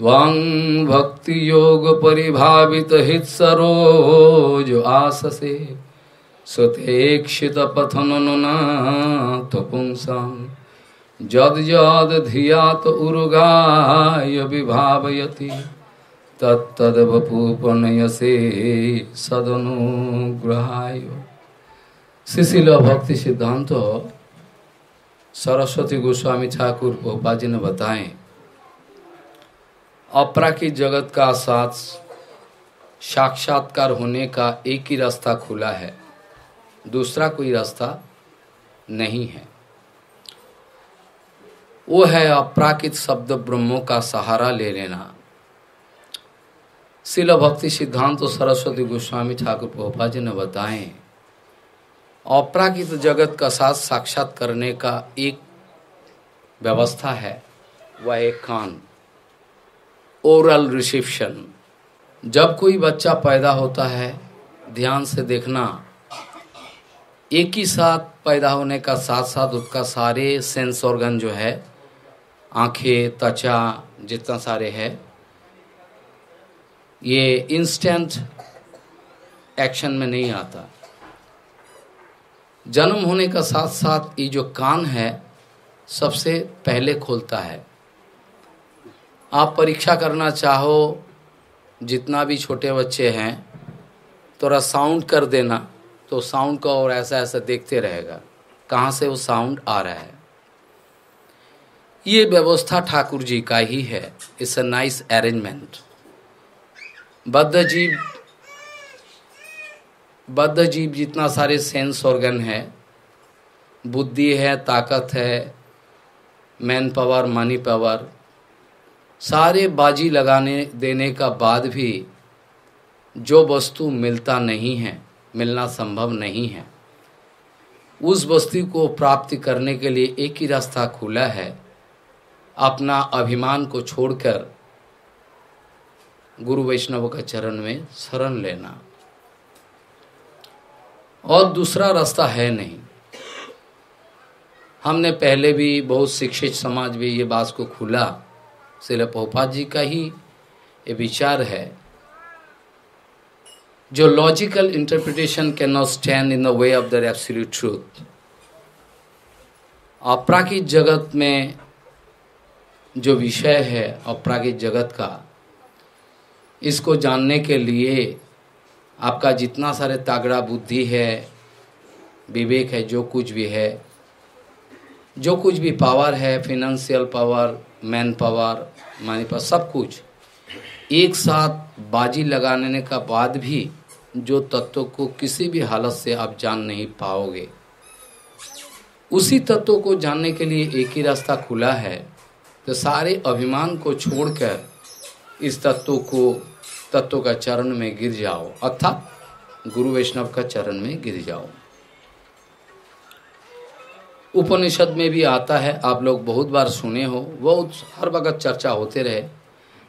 भक्ति योग परिभावित हित सरोज आससे सुतेक्षित पथन तपुंसा जद जद धिया तो उर्गाय विभावयति तत्तदवपूपनयसे सदनुग्रहाय शिशिल भक्ति सिद्धांत सरस्वती गोस्वामी ठाकुर को बाजी ने बताएं अपराकित जगत का साथ साक्षात्कार होने का एक ही रास्ता खुला है दूसरा कोई रास्ता नहीं है वो है अपराकित शब्द ब्रह्मों का सहारा ले लेना शिल भक्ति सिद्धांत तो सरस्वती गोस्वामी ठाकुर पोपा जी ने बताएं अपराकित जगत का साथ साक्षात करने का एक व्यवस्था है वह एक कान ओरल रिसेप्शन जब कोई बच्चा पैदा होता है ध्यान से देखना एक ही साथ पैदा होने का साथ साथ उसका सारे सेंस ऑर्गन जो है आंखें त्वचा जितना सारे है ये इंस्टेंट एक्शन में नहीं आता जन्म होने का साथ साथ ये जो कान है सबसे पहले खोलता है आप परीक्षा करना चाहो जितना भी छोटे बच्चे हैं थोड़ा साउंड कर देना तो साउंड का और ऐसा ऐसा देखते रहेगा कहाँ से वो साउंड आ रहा है ये व्यवस्था ठाकुर जी का ही है इट्स अ नाइस अरेंजमेंट बद्ध जीव बद्ध जीव जितना सारे सेंस ऑर्गन है बुद्धि है ताकत है मैन पावर मनी पावर सारे बाजी लगाने देने का बाद भी जो वस्तु मिलता नहीं है मिलना संभव नहीं है उस वस्तु को प्राप्त करने के लिए एक ही रास्ता खुला है अपना अभिमान को छोड़कर गुरु वैष्णव का चरण में शरण लेना और दूसरा रास्ता है नहीं हमने पहले भी बहुत शिक्षित समाज भी ये बात को खुला शिल पोपा जी का ही ये विचार है जो logical interpretation can not stand in the way of the absolute truth अपराकित जगत में जो विषय है अपरागिक जगत का इसको जानने के लिए आपका जितना सारे तागड़ा बुद्धि है विवेक है जो कुछ भी है जो कुछ भी पावर है financial power manpower money power सब कुछ एक साथ बाजी लगाने का बाद भी जो तत्व को किसी भी हालत से आप जान नहीं पाओगे उसी तत्व को जानने के लिए एक ही रास्ता खुला है तो सारे अभिमान को छोड़कर इस तत्व को तत्व का चरण में गिर जाओ अर्थात गुरु वैष्णव का चरण में गिर जाओ उपनिषद में भी आता है आप लोग बहुत बार सुने हो बहुत हर वक्त चर्चा होते रहे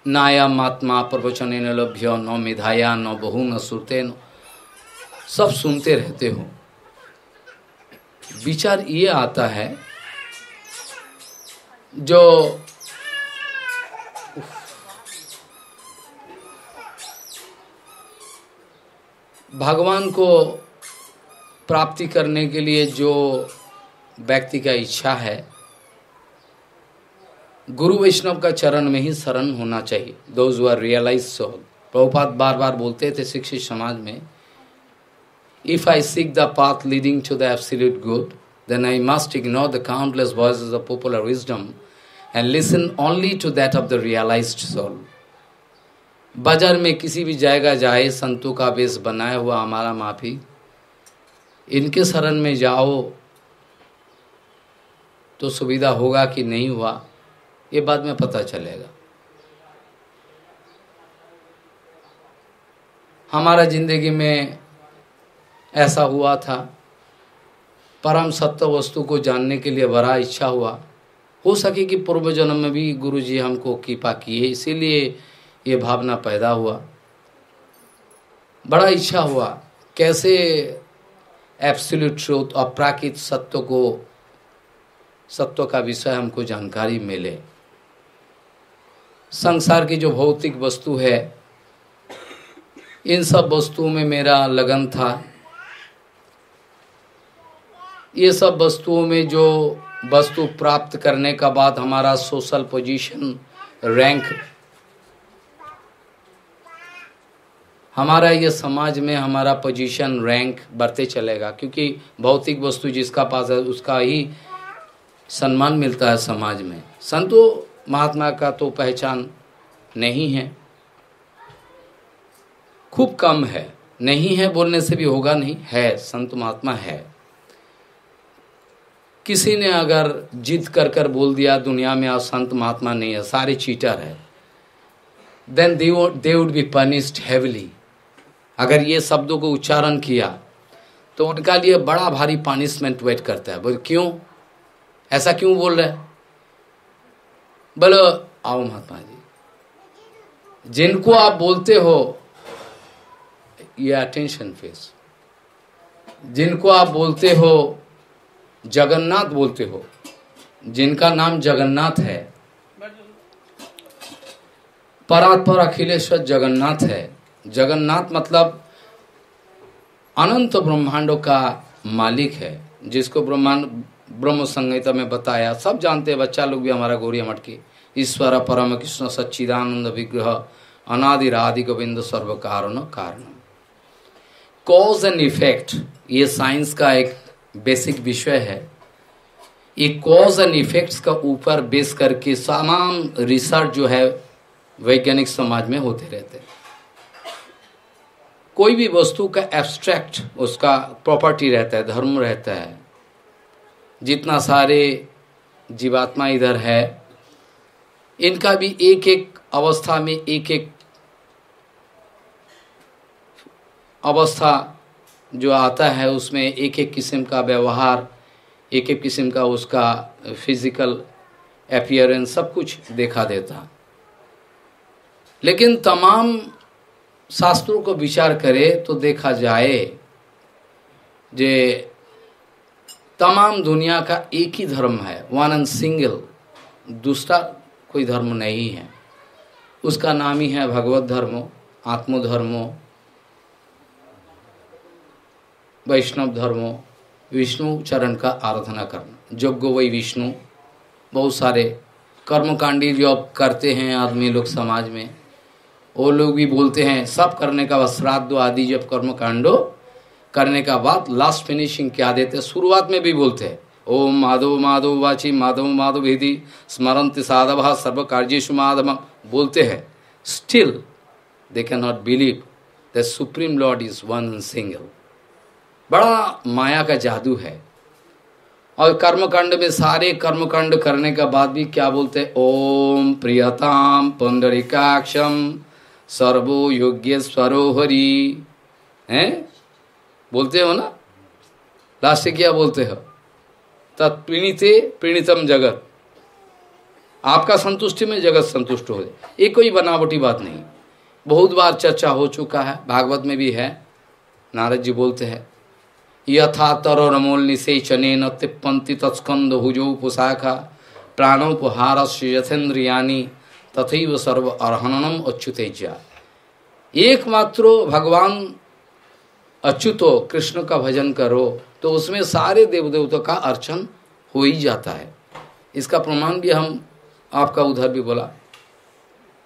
नाया मात्मा प्रवचन न लभ्य न मिधाया न बहु न सुरते न सब सुनते रहते हो विचार ये आता है जो भगवान को प्राप्ति करने के लिए जो व्यक्ति का इच्छा है गुरु वैष्णव का चरण में ही शरण होना चाहिए those are realise soul Prabhupad बार बार बोलते थे शिक्षित समाज में if I seek the path leading to the absolute good then I must ignore the countless voice of popular wisdom and listen only to that of the realise soul बाजार में किसी भी जाएगा जाए संतों का बेस बनाया हुआ हमारा माफी इनके शरण में जाओ तो सुविधा होगा कि नहीं हुआ ये बाद में पता चलेगा हमारा जिंदगी में ऐसा हुआ था परम सत्य वस्तु को जानने के लिए बड़ा इच्छा हुआ हो सके कि पूर्व जन्म में भी गुरु जी हमको कृपा किए इसीलिए ये भावना पैदा हुआ बड़ा इच्छा हुआ कैसे एप्सुलट स्रोत अपराकृत सत्य को सत्व का विषय हमको जानकारी मिले संसार की जो भौतिक वस्तु है इन सब वस्तुओं में मेरा लगन था ये सब वस्तुओं में जो वस्तु प्राप्त करने का बाद हमारा सोशल पोजीशन रैंक हमारा ये समाज में हमारा पोजीशन रैंक बढ़ते चलेगा क्योंकि भौतिक वस्तु जिसका पास है उसका ही सम्मान मिलता है समाज में संतो महात्मा का तो पहचान नहीं है खूब कम है नहीं है बोलने से भी होगा नहीं है संत महात्मा है किसी ने अगर जिद कर कर बोल दिया दुनिया में आप संत महात्मा नहीं है सारे चीटर है then they would be punished heavily अगर ये शब्दों को उच्चारण किया तो उनका लिए बड़ा भारी पनिशमेंट वेट करता है क्यों ऐसा क्यों बोल रहे बोलो आओ महात्मा जी जिनको आप बोलते हो ये अटेंशन फेस जिनको आप बोलते हो जगन्नाथ बोलते हो जिनका नाम जगन्नाथ है परात्पर अखिलेश्वर जगन्नाथ है जगन्नाथ मतलब अनंत ब्रह्मांडों का मालिक है जिसको ब्रह्मांड ब्रह्म संहिता में बताया सब जानते हैं बच्चा लोग भी हमारा गोरिया मठ के ईश्वर परम कृष्ण सच्चिदानंद विग्रह राधि गोविंद सर्व कारण कारण कॉज एंड इफेक्ट ये साइंस का एक बेसिक विषय है ये कॉज एंड इफेक्ट्स का ऊपर बेस करके तमाम रिसर्च जो है वैज्ञानिक समाज में होते रहते हैं कोई भी वस्तु का एब्स्ट्रैक्ट उसका प्रॉपर्टी रहता है धर्म रहता है जितना सारे जीवात्मा इधर है इनका भी एक एक अवस्था में एक एक अवस्था जो आता है उसमें एक एक किस्म का व्यवहार एक एक किस्म का उसका फिजिकल अपियरेंस सब कुछ देखा देता लेकिन तमाम शास्त्रों को विचार करे तो देखा जाए जे तमाम दुनिया का एक ही धर्म है वन एंड सिंगल दूसरा कोई धर्म नहीं है उसका नाम ही है भगवत धर्मो आत्मधर्मो वैष्णव धर्मो विष्णु चरण का आराधना करना यज्ञ वही विष्णु बहुत सारे कर्मकांडी जो अब करते हैं आदमी लोग समाज में वो लोग भी बोलते हैं सब करने का श्राद्ध आदि जब कर्मकांडो करने का बाद लास्ट फिनिशिंग क्या देते शुरुआत में भी बोलते हैं ओम माधव माधव वाची माधव माधव विधि स्मरण साधव सर्व कार्यु माधव बोलते हैं still they can not believe the supreme lord is one single बड़ा माया का जादू है और कर्मकांड में सारे कर्मकांड करने का बाद भी क्या बोलते हैं ओम प्रियताम पुंडरिकाक्षम सर्वो योग्य स्वरो हरि बोलते हो ना लास्ट से क्या बोलते हो तत्प्रणीते प्रणीतम जगत आपका संतुष्टि में जगत संतुष्ट हो जाए ये कोई बनावटी बात नहीं बहुत बार चर्चा हो चुका है भागवत में भी है नारद जी बोलते हैं यथा तरो रमोल चने न तिपंती तत्स्कंद हुजो पुशाखा प्राणोपहार यथेन्द्रियाणी तथैव सर्व अर्हनम जा एकमात्र भगवान अच्युत हो कृष्ण का भजन करो तो उसमें सारे देव देवता का अर्चन हो ही जाता है इसका प्रमाण भी हम आपका उधर भी बोला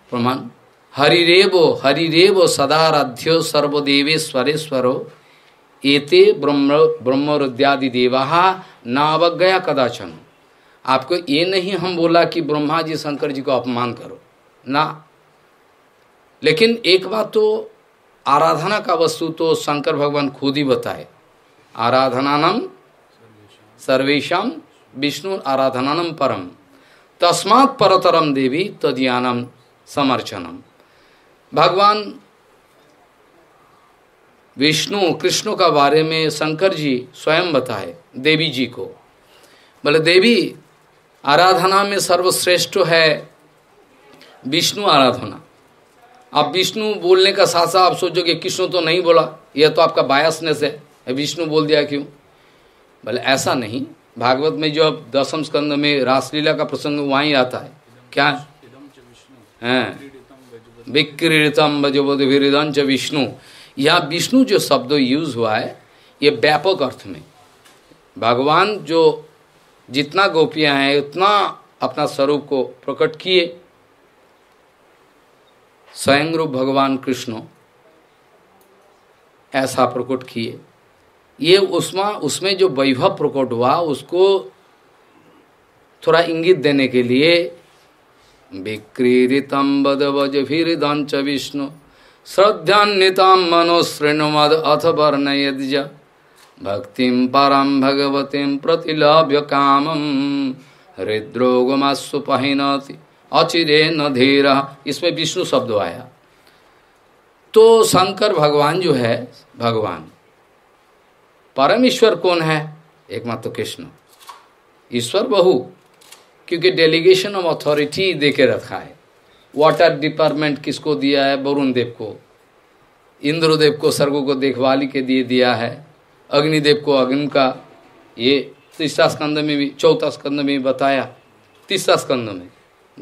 प्रमाण हरिरेवो हरिरेवो सदाराध्यो सर्वदेवेश्वरेश्वरो एते ब्रह्म ब्रह्मरुद्यादि देवा नावज्ञया कदाचन आपको ये नहीं हम बोला कि ब्रह्मा जी शंकर जी को अपमान करो ना लेकिन एक बात तो आराधना का वस्तु तो शंकर भगवान खुद ही बताए आराधनानम सर्वेशम विष्णु आराधनानम परम तस्मात् परतरम देवी तदयानम समर्चनम भगवान विष्णु कृष्ण का बारे में शंकर जी स्वयं बताए देवी जी को बोले देवी आराधना में सर्वश्रेष्ठ है विष्णु आराधना आप विष्णु बोलने का साथ साथ आप सोचोगे कृष्ण तो नहीं बोला यह तो आपका बायसनेस है विष्णु बोल दिया क्यों भले ऐसा नहीं भागवत में जो अब दशम स्कंद में रासलीला का प्रसंग ही आता है क्या है हाँ। विक्रीतम विरिदम च विष्णु यहाँ विष्णु जो शब्द यूज हुआ है ये व्यापक अर्थ में भगवान जो जितना गोपियां हैं उतना अपना स्वरूप को प्रकट किए स्वयं रूप भगवान कृष्ण ऐसा प्रकट किए ये उसमें उसमें जो वैभव प्रकट हुआ उसको थोड़ा इंगित देने के लिए विक्रीडितम बदवज विष्णु श्रद्धान्विताम मद अथ वर्ण भक्तिम भक्ति परम भगवती प्रतिलभ्य कामम हृद्रोगमास्वपहिनती अचिरे न धीर इसमें विष्णु शब्द आया तो शंकर भगवान जो है भगवान परमेश्वर कौन है एकमात्र कृष्ण ईश्वर बहु क्योंकि डेलीगेशन ऑफ अथॉरिटी दे के रखा है वाटर डिपार्टमेंट किसको दिया है वरुण देव को इंद्रदेव को सर्गो को देखभाली के दिए दिया है अग्निदेव को अग्नि का ये तीसरा स्कंद में भी चौथा स्कंद में भी बताया तीसरा स्कंद में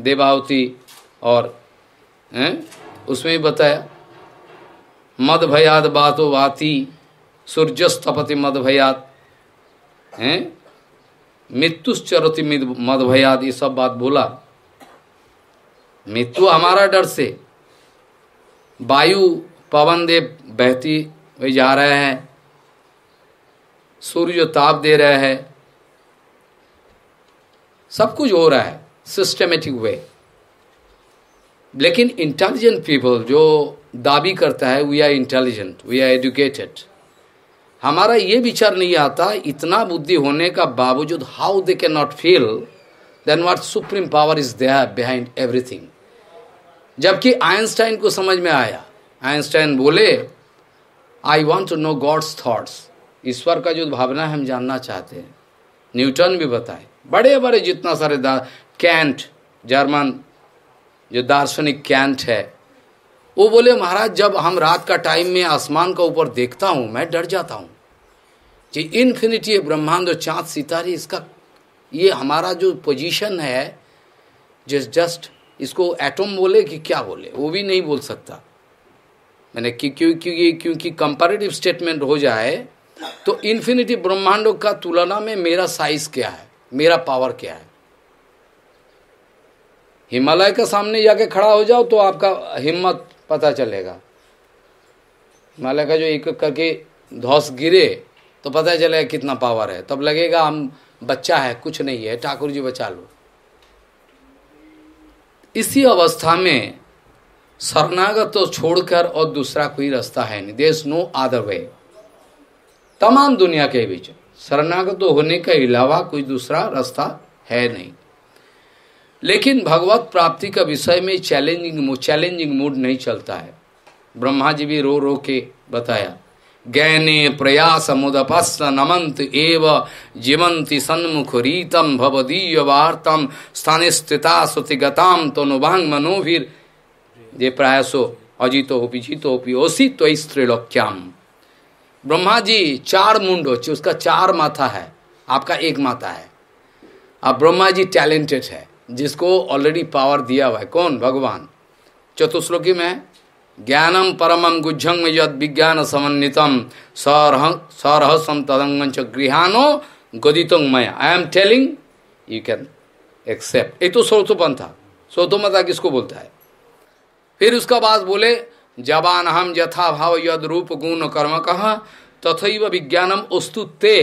देवावती और हैं उसमें भी बताया मद भयाद बातो वाती सूर्यस्तपति मद भयात हैं मृत्युश्चरती मद भयाद ये सब बात बोला मृत्यु हमारा डर से वायु पवन देव बहती हुई जा रहे हैं सूर्य ताप दे रहे हैं सब कुछ हो रहा है सिस्टमेटिक वे लेकिन इंटेलिजेंट पीपल जो दावी करता है we are intelligent we are educated हमारा ये विचार नहीं आता इतना बुद्धि होने का बावजूद how they can not feel then what supreme power is there behind everything जबकि आइंस्टाइन को समझ में आया आइंस्टाइन बोले I want to know God's thoughts ईश्वर का जो भावना है हम जानना चाहते हैं न्यूटन भी बताए बड़े बड़े जितना सारे कैंट जर्मन जो दार्शनिक कैंट है वो बोले महाराज जब हम रात का टाइम में आसमान का ऊपर देखता हूँ मैं डर जाता हूँ जी इन्फिनिटी ब्रह्मांड और सितारे इसका ये हमारा जो पोजीशन है जिस जस्ट इसको एटम बोले कि क्या बोले वो भी नहीं बोल सकता मैंने कि क्योंकि ये क्योंकि कंपेरेटिव स्टेटमेंट हो जाए तो इन्फिनिटी ब्रह्मांडों का तुलना में मेरा साइज क्या है मेरा पावर क्या है हिमालय के सामने जाके खड़ा हो जाओ तो आपका हिम्मत पता चलेगा हिमालय का जो एक एक करके धौस गिरे तो पता चलेगा कितना पावर है तब लगेगा हम बच्चा है कुछ नहीं है ठाकुर जी बचा लो इसी अवस्था में शरणागत तो छोड़कर और दूसरा कोई रास्ता है नहीं देश नो आदर वे तमाम दुनिया के बीच शरणागत तो होने के अलावा कोई दूसरा रास्ता है नहीं लेकिन भगवत प्राप्ति का विषय में चैलेंजिंग मूड चैलेंजिंग मूड नहीं चलता है ब्रह्मा जी भी रो रो के बताया गैने प्रयास मुदपस् नमंत एव जीवंति सन्मुख रीतम भवदीय वार्तम स्थान स्थिता सुतिगताम तनुभांग मनोभीर ये प्रयासो अजितो होपी जीतो ओसी तो त्रिलोक्याम ब्रह्मा जी चार मुंड उसका चार माथा है आपका एक माथा है अब ब्रह्मा जी टैलेंटेड है जिसको ऑलरेडी पावर दिया हुआ है कौन भगवान चतुश्लोकी में ज्ञानम परमम गुज्जंग में यद विज्ञान समन्वितम सरह सरहसम तदंग गृहानो गदितों मै I am telling you can accept ये तो सौतोपन था सौतोमता किसको बोलता है फिर उसका बाद बोले जबान हम यथा भाव यद रूप गुण कर्म कह तथैव विज्ञानम वस्तु ते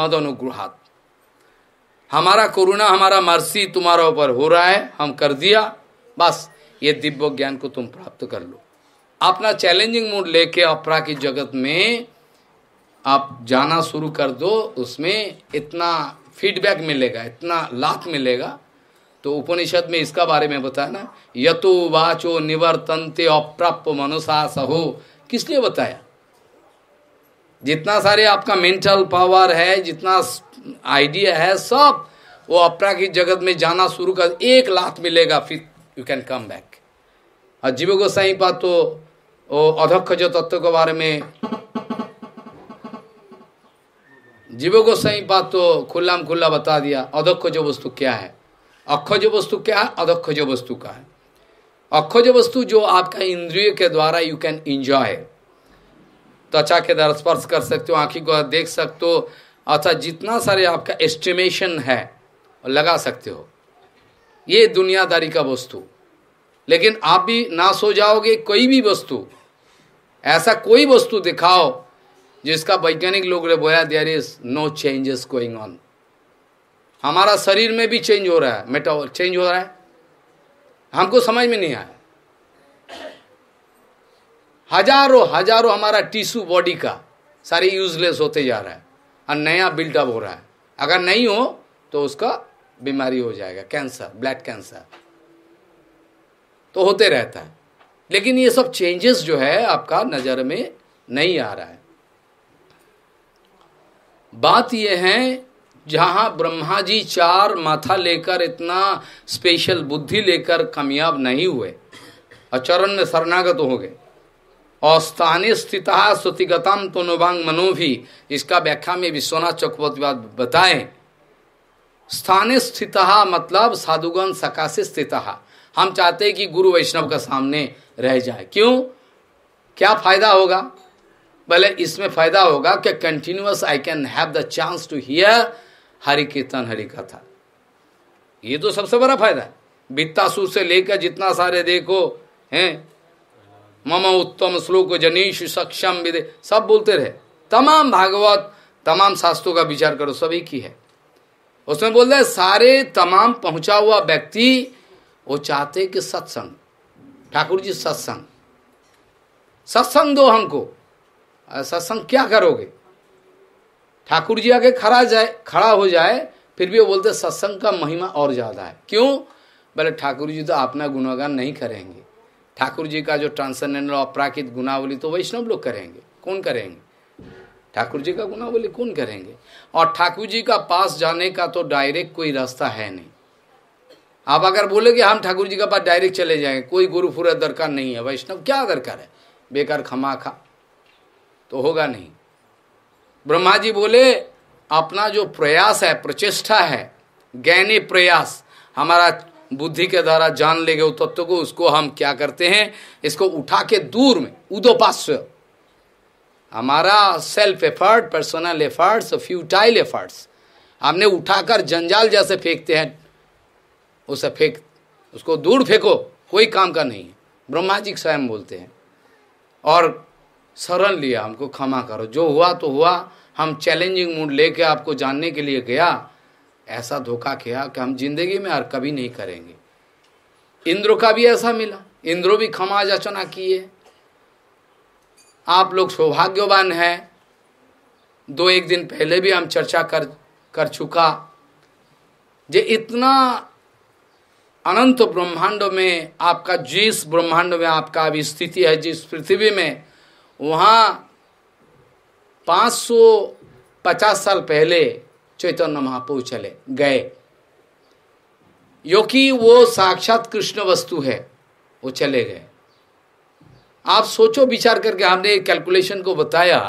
मद अनुग्रहात् हमारा करुणा हमारा मर्सी तुम्हारा ऊपर हो रहा है हम कर दिया बस ये दिव्य ज्ञान को तुम प्राप्त कर लो अपना चैलेंजिंग मूड लेके अपरा की जगत में आप जाना शुरू कर दो उसमें इतना फीडबैक मिलेगा इतना लाभ मिलेगा तो उपनिषद में इसका बारे में बताया ना यतो वाचो निवर्तनते अप्राप्य मनुषा सहो किस लिए बताया जितना सारे आपका मेंटल पावर है जितना आइडिया है सब वो अपरा की जगत में जाना शुरू कर एक लाख मिलेगा फिर यू कैन कम बैक और जीव गोसाई पा तो वो अधक्ष जो तत्व के बारे में जीव गोसाई पा तो खुल्ला में खुल्ला बता दिया अधक्ष जो वस्तु क्या है अक्ष जो वस्तु क्या है अधक्ष जो वस्तु का है अक्ष जो वस्तु जो आपका इंद्रिय के द्वारा यू कैन इंजॉय त्वचा के द्वारा स्पर्श कर सकते हो आंखी को देख सकते हो अर्थात जितना सारे आपका एस्टिमेशन है लगा सकते हो ये दुनियादारी का वस्तु लेकिन आप भी ना सो जाओगे कोई भी वस्तु ऐसा कोई वस्तु दिखाओ जिसका वैज्ञानिक लोग ने बोया there is no changes going on हमारा शरीर में भी चेंज हो रहा है मेटा चेंज हो रहा है हमको समझ में नहीं आया हजारों हजारों हमारा टिश्यू बॉडी का सारे यूजलेस होते जा रहा है और नया बिल्डअप हो रहा है अगर नहीं हो तो उसका बीमारी हो जाएगा कैंसर ब्लड कैंसर तो होते रहता है लेकिन ये सब चेंजेस जो है आपका नज़र में नहीं आ रहा है बात यह है जहां ब्रह्मा जी चार माथा लेकर इतना स्पेशल बुद्धि लेकर कामयाब नहीं हुए अचरण में शरणागत हो गए अस्थानी स्थित श्रुतिगतम तनुभांग मनोभी इसका व्याख्या में विश्वनाथ चक्रवर्तीवाद बताएं स्थानीय स्थित मतलब साधुगण सकाश स्थित हम चाहते हैं कि गुरु वैष्णव का सामने रह जाए क्यों क्या फायदा होगा भले इसमें फायदा होगा कि continuous I can have the chance to hear Hari kirtan Hari कथा ये तो सबसे बड़ा फायदा है वित्तासु से लेकर जितना सारे देखो हैं मम उत्तम श्लोक जनीश सक्षम विदे सब बोलते रहे तमाम भागवत तमाम शास्त्रों का विचार करो सब एक ही है उसमें बोल रहे सारे तमाम पहुंचा हुआ व्यक्ति वो चाहते कि सत्संग ठाकुर जी सत्संग सत्संग दो हमको सत्संग क्या करोगे ठाकुर जी आगे खड़ा जाए खड़ा हो जाए फिर भी वो बोलते सत्संग का महिमा और ज्यादा है क्यों बोले ठाकुर जी तो अपना गुणगान नहीं करेंगे ठाकुर जी का जो ट्रांसेंडेंटल अपराकित गुनावली तो वैष्णव लोग करेंगे कौन करेंगे ठाकुर जी का गुनावली कौन करेंगे और ठाकुर जी का पास जाने का तो डायरेक्ट कोई रास्ता है नहीं आप अगर कि हम ठाकुर जी के पास डायरेक्ट चले जाएंगे कोई गुरु पूरा दरकार नहीं है वैष्णव क्या दरकार है बेकार खमा खा तो होगा नहीं ब्रह्मा जी बोले अपना जो प्रयास है प्रचेष्टा है ज्ञानी प्रयास हमारा बुद्धि के द्वारा जान लेंगे उस तत्व को उसको हम क्या करते हैं इसको उठा के दूर में उदोपास्य हमारा self effort personal efforts futile efforts हमने उठाकर जंजाल जैसे फेंकते हैं उसे फेंक उसको दूर फेंको कोई काम का नहीं है ब्रह्मा जी स्वयं बोलते हैं और शरण लिया हमको क्षमा करो जो हुआ तो हुआ हम चैलेंजिंग मूड लेके आपको जानने के लिए गया ऐसा धोखा किया कि हम जिंदगी में और कभी नहीं करेंगे इंद्र का भी ऐसा मिला इंद्रो भी क्षमा याचना किए आप लोग सौभाग्यवान हैं दो एक दिन पहले भी हम चर्चा कर कर चुका जे इतना अनंत ब्रह्मांड में आपका जिस ब्रह्मांड में आपका अभी स्थिति है जिस पृथ्वी में वहाँ 550 साल पहले चैतन्य महाप्रभु चले गए योकि वो साक्षात कृष्ण वस्तु है वो चले गए आप सोचो विचार करके हमने कैलकुलेशन को बताया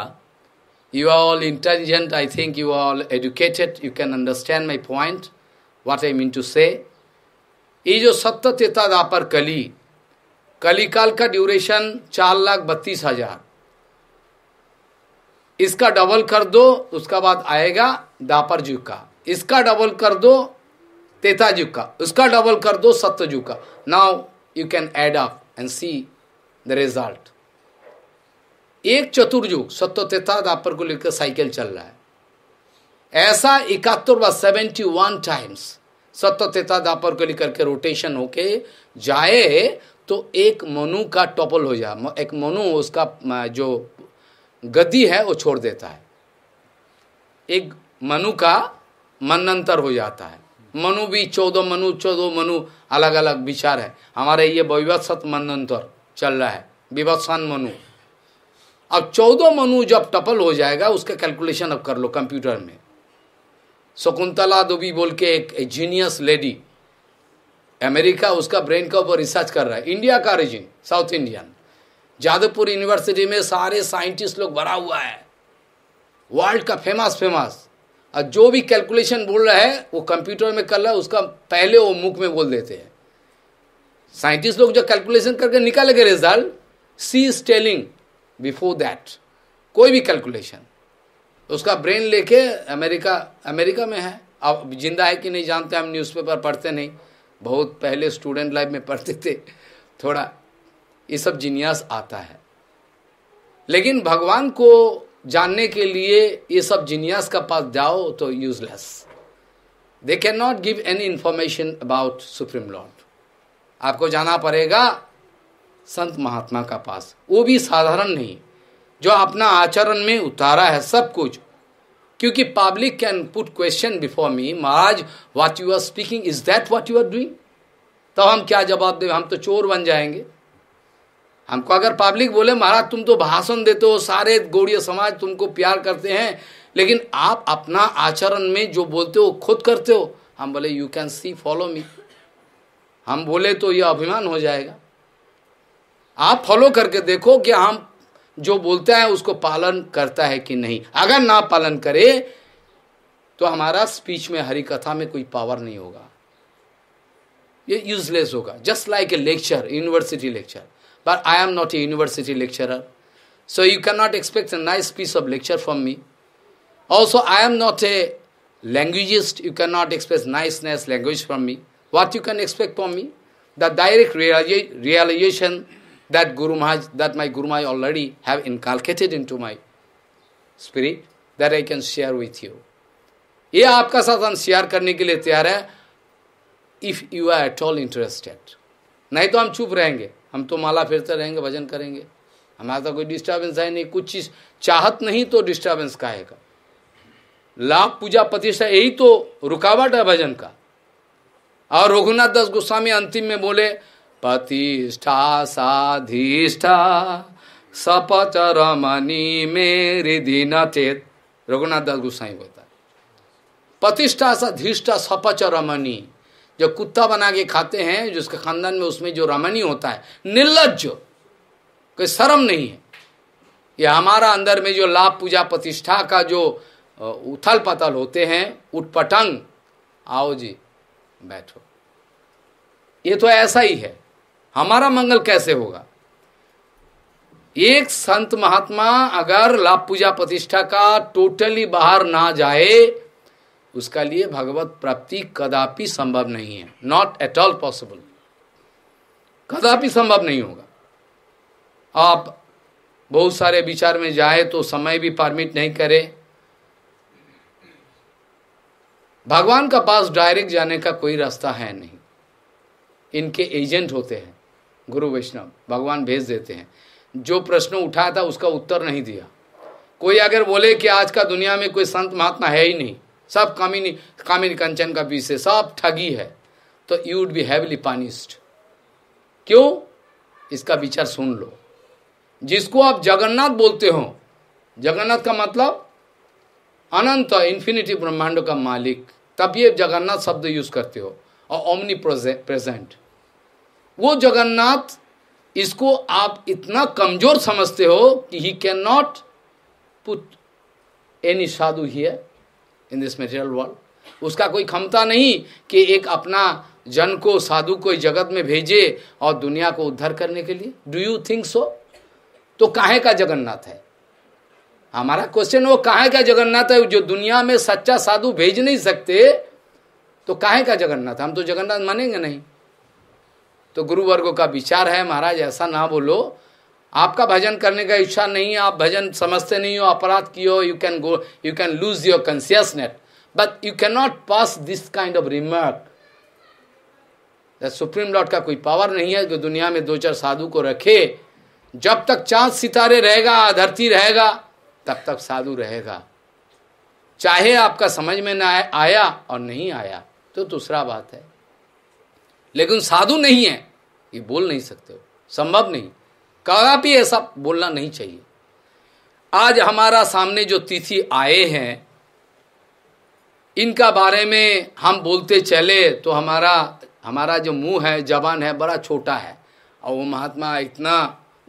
you are all intelligent I think you are all educated you can understand my point what I mean to say ये जो सत्य दापर कली कलिकाल का ड्यूरेशन चार लाख बत्तीस हजार इसका डबल कर दो उसका बाद आएगा दापर जुग का इसका डबल कर दो तेता जुग का उसका डबल कर दो सत्य जुग का now you can add up and see the result एक चतुर्युग सत्य तेता दापर को लेकर साइकिल चल रहा है ऐसा इकहत्तर व सेवेंटी वन टाइम्स सत्य तेता दापर को लेकर के रोटेशन होके जाए तो एक मनु का टॉपल हो जाए एक मनु उसका जो गद्दी है वो छोड़ देता है एक मनु का मनंतर हो जाता है मनु भी चौदह मनु चौदह मनु अलग अलग विचार है हमारे ये विवत्सत मनंतर चल रहा है विवत्सन मनु अब चौदह मनु जब टपल हो जाएगा उसका कैलकुलेशन अब कर लो कंप्यूटर में शकुंतला दुबी बोल के एक, जीनियस लेडी अमेरिका उसका ब्रेन का ऊपर रिसर्च कर रहा है इंडिया का region south Indian Jadavpur university में सारे साइंटिस्ट लोग भरा हुआ है वर्ल्ड का फेमस फेमस और जो भी कैलकुलेशन बोल रहा है वो कंप्यूटर में कर रहा है उसका पहले वो मुख में बोल देते हैं साइंटिस्ट लोग जो कैलकुलेशन करके गए रिजल्ट सी स्टेलिंग बिफोर दैट कोई भी कैलकुलेशन उसका ब्रेन लेके अमेरिका अमेरिका में है अब जिंदा है कि नहीं जानते हम न्यूज़पेपर पढ़ते नहीं बहुत पहले स्टूडेंट लाइफ में पढ़ते थे थोड़ा ये सब जिन्यास आता है लेकिन भगवान को जानने के लिए ये सब जिन्यास का पास जाओ तो useless they can not give any information about supreme lord आपको जाना पड़ेगा संत महात्मा का पास वो भी साधारण नहीं जो अपना आचरण में उतारा है सब कुछ क्योंकि public can put question before me महाराज what you are speaking is that what you are doing तब हम क्या जवाब दें हम तो चोर बन जाएंगे हमको अगर पब्लिक बोले महाराज तुम तो भाषण देते हो सारे गौड़ीय समाज तुमको प्यार करते हैं लेकिन आप अपना आचरण में जो बोलते हो खुद करते हो हम बोले you can see follow me हम बोले तो यह अभिमान हो जाएगा आप फॉलो करके देखो कि हम जो बोलता है उसको पालन करता है कि नहीं अगर ना पालन करे तो हमारा स्पीच में हरी कथा में कोई पावर नहीं होगा ये यूजलेस होगा just like a lecture university lecture But I am not a university lecturer. So you cannot expect a nice piece of lecture from me. Also, I am not a linguist; You cannot expect nice, nice language from me. What you can expect from me? The direct realization that Guru Maharaj, that my Guru Mahaj already have inculcated into my spirit, that I can share with you. ये आपका साथ हम share करने के लिए तैयार है if you are at all interested नहीं तो हम चुप रहेंगे हम तो माला फिरते रहेंगे भजन करेंगे हमारा तो कोई डिस्टर्बेंस है नहीं कुछ चीज चाहत नहीं तो डिस्टर्बेंस का है लाभ पूजा प्रतिष्ठा यही तो रुकावट है भजन का और रघुनाथ दास गोस्वामी अंतिम में बोले प्रतिष्ठा साधिष्ठा सपच रमणी मेरी दीना चेत रघुनाथ दास गोस्वामी बोलता प्रतिष्ठा साधिष्ठा सपच रमणी जो कुत्ता बना के खाते हैं जिसके खानदान में उसमें जो रमनी होता है निर्लज कोई शर्म नहीं है यह हमारा अंदर में जो लाभ पूजा प्रतिष्ठा का जो उथल पथल होते हैं उठपटंग आओ जी बैठो ये तो ऐसा ही है हमारा मंगल कैसे होगा एक संत महात्मा अगर लाभ पूजा प्रतिष्ठा का टोटली बाहर ना जाए उसका लिए भगवत प्राप्ति कदापि संभव नहीं है नॉट एट ऑल पॉसिबल कदापि संभव नहीं होगा आप बहुत सारे विचार में जाए तो समय भी परमिट नहीं करे भगवान का पास डायरेक्ट जाने का कोई रास्ता है नहीं इनके एजेंट होते हैं गुरु वैष्णव भगवान भेज देते हैं जो प्रश्न उठाया था उसका उत्तर नहीं दिया कोई अगर बोले कि आज का दुनिया में कोई संत महात्मा है ही नहीं सब कामिनी कामिनी कंचन का विषय सब ठगी है तो you would be heavily punished क्यों इसका विचार सुन लो जिसको आप जगन्नाथ बोलते हो जगन्नाथ का मतलब अनंत इन्फिनिटी ब्रह्मांड का मालिक तब ये जगन्नाथ शब्द यूज करते हो और ओमनी प्रेजेंट वो जगन्नाथ इसको आप इतना कमजोर समझते हो कि he can not put any sadhu here in this material world उसका कोई क्षमता नहीं कि एक अपना जन को साधु को जगत में भेजे और दुनिया को उद्धार करने के लिए डू यू थिंक सो तो काहे का जगन्नाथ है हमारा क्वेश्चन वो काहे का जगन्नाथ है जो दुनिया में सच्चा साधु भेज नहीं सकते तो काहे का जगन्नाथ हम तो जगन्नाथ मानेंगे नहीं तो गुरुवर्गो का विचार है महाराज ऐसा ना बोलो आपका भजन करने का इच्छा नहीं है आप भजन समझते नहीं हो अपराध किए हो you can go you can lose your consciousness but you can not pass this kind of remark supreme lord का कोई पावर नहीं है जो दुनिया में दो चार साधु को रखे जब तक चांद सितारे रहेगा धरती रहेगा तब तक साधु रहेगा चाहे आपका समझ में ना आया और नहीं आया तो दूसरा बात है लेकिन साधु नहीं है ये बोल नहीं सकते हो संभव नहीं कदापि ऐसा बोलना नहीं चाहिए आज हमारा सामने जो तिथि आए हैं इनका बारे में हम बोलते चले तो हमारा हमारा जो मुंह है जबान है बड़ा छोटा है और वो महात्मा इतना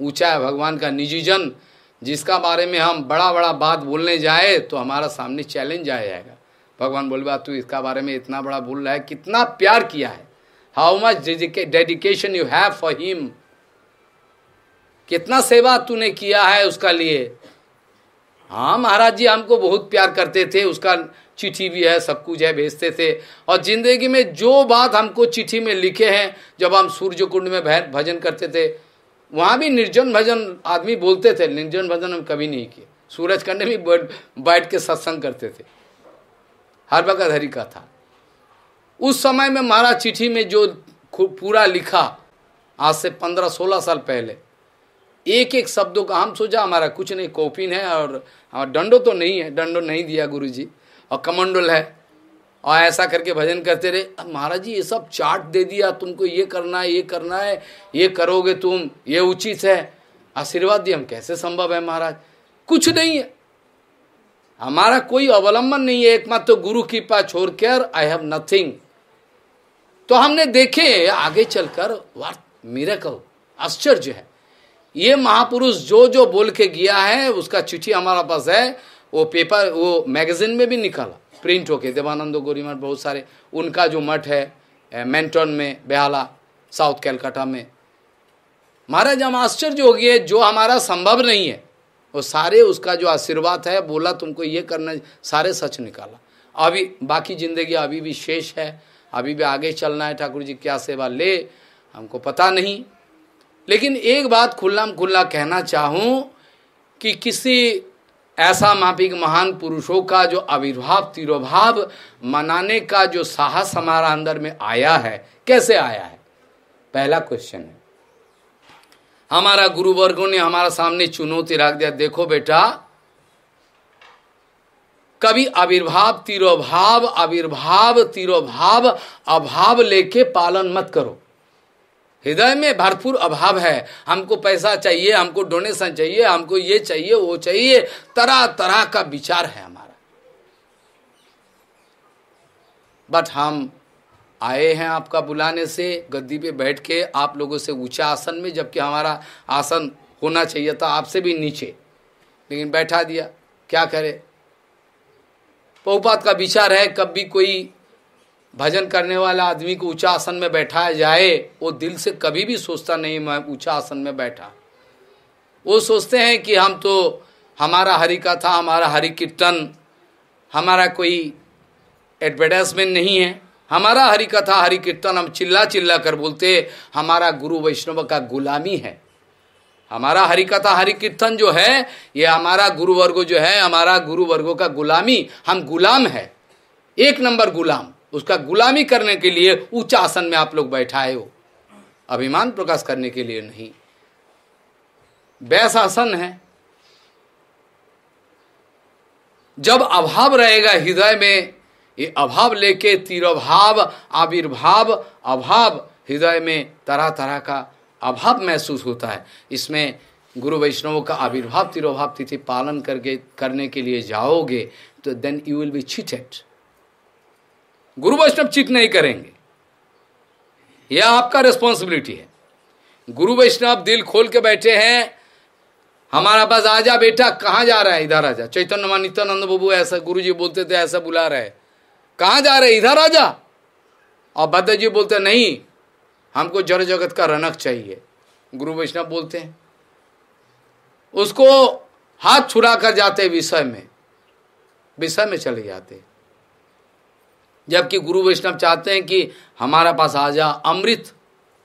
ऊंचा है भगवान का निजीजन जिसका बारे में हम बड़ा बड़ा बात बोलने जाए तो हमारा सामने चैलेंज आ जाएगा भगवान बोल बात तू इसका बारे में इतना बड़ा बोल रहा है कितना प्यार किया है how much dedication you have for him कितना सेवा तूने किया है उसका लिए हाँ महाराज जी हमको बहुत प्यार करते थे उसका चिट्ठी भी है सब कुछ है भेजते थे और जिंदगी में जो बात हमको चिट्ठी में लिखे हैं जब हम सूर्य कुंड में भजन करते थे वहाँ भी निर्जन भजन आदमी बोलते थे निर्जन भजन हम कभी नहीं किए सूरज कंड भी बैठ के सत्संग करते थे हर वक्त हरी का था उस समय में महाराज चिट्ठी में जो पूरा लिखा आज से पंद्रह सोलह साल पहले एक एक शब्दों का हम सोचा हमारा कुछ नहीं कॉपिन है और हमारा डंडो तो नहीं है डंडो नहीं दिया गुरु जी और कमंडल है और ऐसा करके भजन करते रहे अब महाराज जी ये सब चार्ट दे दिया तुमको ये करना है ये करना है ये करोगे तुम ये उचित है आशीर्वाद दिया हम कैसे संभव है महाराज कुछ नहीं है हमारा कोई अवलंबन नहीं है एकमात्र तो गुरु कृपा छोड़कर आई हैव नथिंग तो हमने देखे आगे चलकर वाट मेरा आश्चर्य है ये महापुरुष जो जो बोल के गया है उसका चिट्ठी हमारा पास है वो पेपर वो मैगजीन में भी निकाला प्रिंट होके देवानंद गौरी मठ बहुत सारे उनका जो मठ है मेंटन में बेहला साउथ कैलकाटा में महाराज हम आश्चर्य हो गए जो हमारा संभव नहीं है वो सारे उसका जो आशीर्वाद है बोला तुमको ये करना सारे सच निकाला अभी बाकी जिंदगी अभी भी शेष है अभी भी आगे चलना है ठाकुर जी क्या सेवा ले हमको पता नहीं लेकिन एक बात खुल्ला खुल्ला कहना चाहूं कि किसी ऐसा मापिक महान पुरुषों का जो आविर्भाव तिरोभाव मनाने का जो साहस हमारा अंदर में आया है कैसे आया है पहला क्वेश्चन है हमारा गुरुवर्गों ने हमारा सामने चुनौती रख दिया देखो बेटा कभी आविर्भाव तिरोभाव आविर्भाव तिरोभाव अभाव लेके पालन मत करो हृदय में भरपूर अभाव है हमको पैसा चाहिए हमको डोनेशन चाहिए हमको ये चाहिए वो चाहिए तरह तरह का विचार है हमारा बट हम आए हैं आपका बुलाने से गद्दी पे बैठ के आप लोगों से ऊंचा आसन में जबकि हमारा आसन होना चाहिए था आपसे भी नीचे लेकिन बैठा दिया क्या करे पहुपात का विचार है कभी कोई भजन करने वाला आदमी को ऊंचा आसन में बैठाया जाए वो दिल से कभी भी सोचता नहीं मैं ऊंचा आसन में बैठा वो सोचते हैं कि हम तो हमारा हरि कथा हमारा हरि कीर्तन हमारा कोई एडवर्टाइजमेंट नहीं है हमारा हरि कथा हरि कीर्तन हम चिल्ला चिल्ला कर बोलते हमारा गुरु वैष्णव का गुलामी है हमारा हरि कथा हरि कीर्तन जो है ये हमारा गुरु वर्गो जो है हमारा गुरु वर्गो का गुलामी हम गुलाम है एक नंबर गुलाम उसका गुलामी करने के लिए उच्च आसन में आप लोग बैठाए हो अभिमान प्रकाश करने के लिए नहीं वैसा आसन है जब अभाव रहेगा हृदय में ये अभाव लेके तिरभाव आविर्भाव अभाव हृदय में तरह तरह का अभाव महसूस होता है इसमें गुरु वैष्णव का आविर्भाव तिरोभाव तिथि पालन करके करने के लिए जाओगे तो then you will be cheated guru Vaishnava cheat नहीं करेंगे यह आपका रिस्पॉन्सिबिलिटी है गुरु वैष्णव दिल खोल के बैठे हैं हमारा पास आ जा बेटा कहाँ जा रहा है इधर आ जा चैतन्य नित्यानंद बाबू ऐसा गुरु जी बोलते थे ऐसा बुला रहे कहाँ जा रहे इधर आ जा और भद्र जी बोलते नहीं हमको जड़ जगत का रनक चाहिए गुरु वैष्णव बोलते हैं उसको हाथ छुड़ा कर जाते विषय में विषय में चले जाते हैं जबकि गुरु वैष्णव चाहते हैं कि हमारा पास आ जा अमृत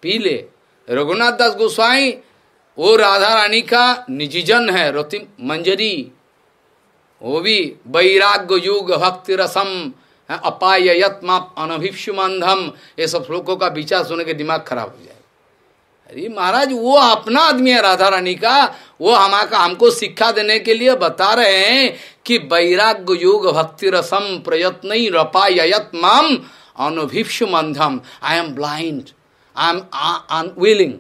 पी ले रघुनाथ दास गोस्वाई वो राधा रानी का निजीजन है रोति मंजरी वो भी वैराग्य युग भक्ति रसम अपाय यत्मा अनभिक्षुमंधम ये सब श्लोकों का विचार सुन के दिमाग खराब हो जाए अरे महाराज वो अपना आदमी है राधा रानी का वो हमारा हमको शिक्षा देने के लिए बता रहे हैं कि वैराग्य योग भक्ति रसम प्रयत्न रपायत माम अनुभिक्ष मंधम I am blind I am unwilling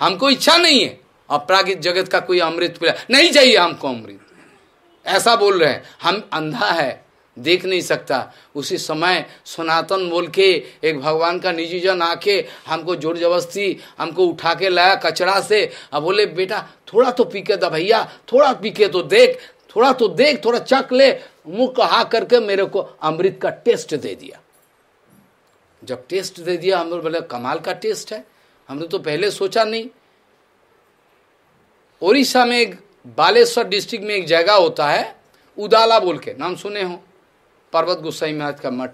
हमको इच्छा नहीं है अपरागित जगत का कोई अमृत नहीं चाहिए हमको अमृत ऐसा बोल रहे हैं हम अंधा है देख नहीं सकता उसी समय सनातन बोल के एक भगवान का निजी जन आके हमको जोर जबरस्ती हमको उठा के लाया कचरा से अब बोले बेटा थोड़ा तो पीके दा भैया थोड़ा पीके तो देख थोड़ा तो देख थोड़ा चख ले मुंह कहा करके मेरे को अमृत का टेस्ट दे दिया जब टेस्ट दे दिया हम बोले कमाल का टेस्ट है हमने तो पहले सोचा नहीं ओडिशा में एक बालेश्वर डिस्ट्रिक्ट में एक जगह होता है उदाला बोल के नाम सुने हो पर्वत गोसाई महाराज का मठ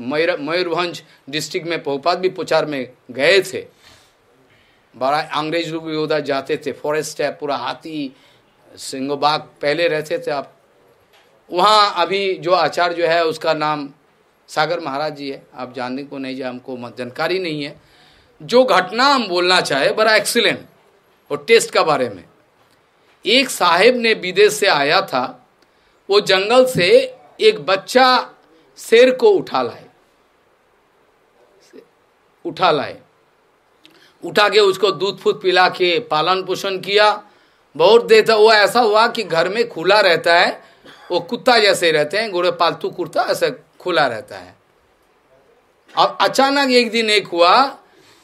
मयूरभंज डिस्ट्रिक्ट में पहुपात भी पुचार में गए थे बड़ा अंग्रेज लोग भी उधर जाते थे फॉरेस्ट है पूरा हाथी सिंगोबाग बाग पहले रहते थे आप वहाँ अभी जो आचार्य जो है उसका नाम सागर महाराज जी है आप जानने को नहीं जाए हमको जानकारी नहीं है जो घटना हम बोलना चाहे बड़ा एक्सीलेंट और टेस्ट का बारे में एक साहेब ने विदेश से आया था वो जंगल से एक बच्चा शेर को उठा लाए उठा लाए उठा के उसको दूध फूत पिला के पालन पोषण किया बहुत देर था वो ऐसा हुआ कि घर में खुला रहता है वो कुत्ता जैसे रहते हैं घोड़े पालतू कुर्ता ऐसा खुला रहता है अब अचानक एक दिन एक हुआ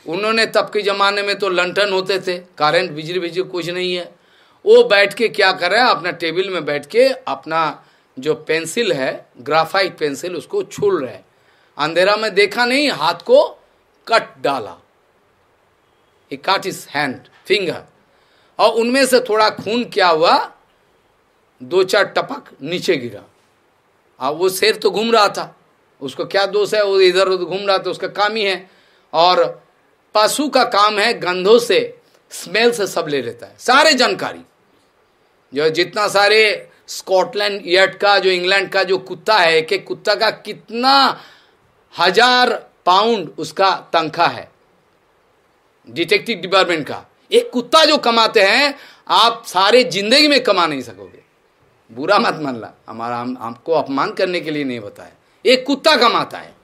उन्होंने तब के ज़माने में तो लंठन होते थे करंट बिजली बिजली कुछ नहीं है वो बैठ के क्या कर रहा है अपना टेबल में बैठ के अपना जो पेंसिल है ग्राफाइट पेंसिल उसको छूल रहे अंधेरा में देखा नहीं हाथ को कट डाला काट इज हैंड फिंगर और उनमें से थोड़ा खून क्या हुआ दो चार टपक नीचे गिरा अब वो शेर तो घूम रहा था उसको क्या दोष है वो इधर उधर घूम रहा था उसका काम ही है और पशु का काम है गंधों से स्मेल से सब ले लेता है सारे जानकारी जो जितना सारे स्कॉटलैंड यार्ड का जो इंग्लैंड का जो कुत्ता है एक कुत्ता का कितना हजार पाउंड उसका तंखा है डिटेक्टिव डिपार्टमेंट का एक कुत्ता जो कमाते हैं आप सारे जिंदगी में कमा नहीं सकोगे बुरा मत मान ला हमारा हम आपको अपमान करने के लिए नहीं बताया एक कुत्ता कमाता है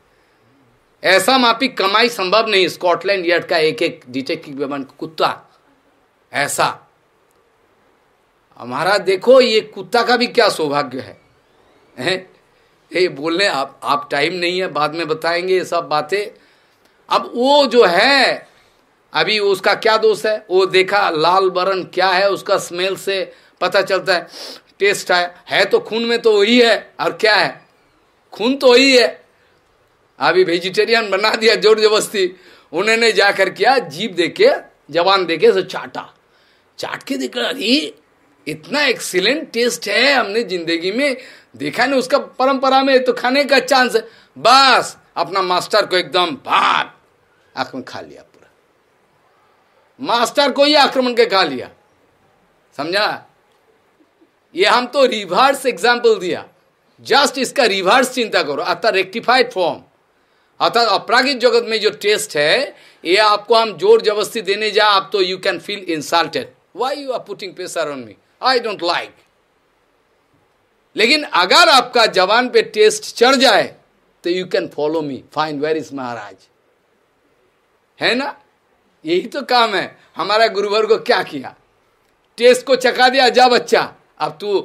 ऐसा मापी कमाई संभव नहीं स्कॉटलैंड यार्ड का एक एक डिटेक्टिव डिपार्टमेंट कुत्ता ऐसा हमारा देखो ये कुत्ता का भी क्या सौभाग्य है हैं ये बोलने आप आप टाइम नहीं है बाद में बताएंगे ये सब बातें अब वो जो है अभी उसका क्या दोष है वो देखा लाल बरन क्या है उसका स्मेल से पता चलता है टेस्ट आया है तो खून में तो वही है और क्या है खून तो वही है अभी वेजिटेरियन बना दिया जोर जबरस्ती उन्होंने जाकर किया जीप देखे जवान देखे से चाटा चाट के देखा अरे इतना एक्सीलेंट टेस्ट है हमने जिंदगी में देखा नहीं उसका परंपरा में तो खाने का चांस है बस अपना मास्टर को एकदम भाग आक्रमण खा लिया पूरा मास्टर को ही आक्रमण के खा लिया समझा ये हम तो रिवर्स एग्जाम्पल दिया जस्ट इसका रिवर्स चिंता करो अर्थात रेक्टिफाइड फॉर्म अर्थात अपरागिक जगत में जो टेस्ट है ये आपको हम जोर जबरस्ती देने जा आप तो you can feel insulted why you are putting pressure on me I don't like लेकिन अगर आपका जवान पे टेस्ट चढ़ जाए तो you can follow me fine where is Maharaj है ना यही तो काम है हमारा गुरुवर को क्या किया टेस्ट को चका दिया जा बच्चा अब तू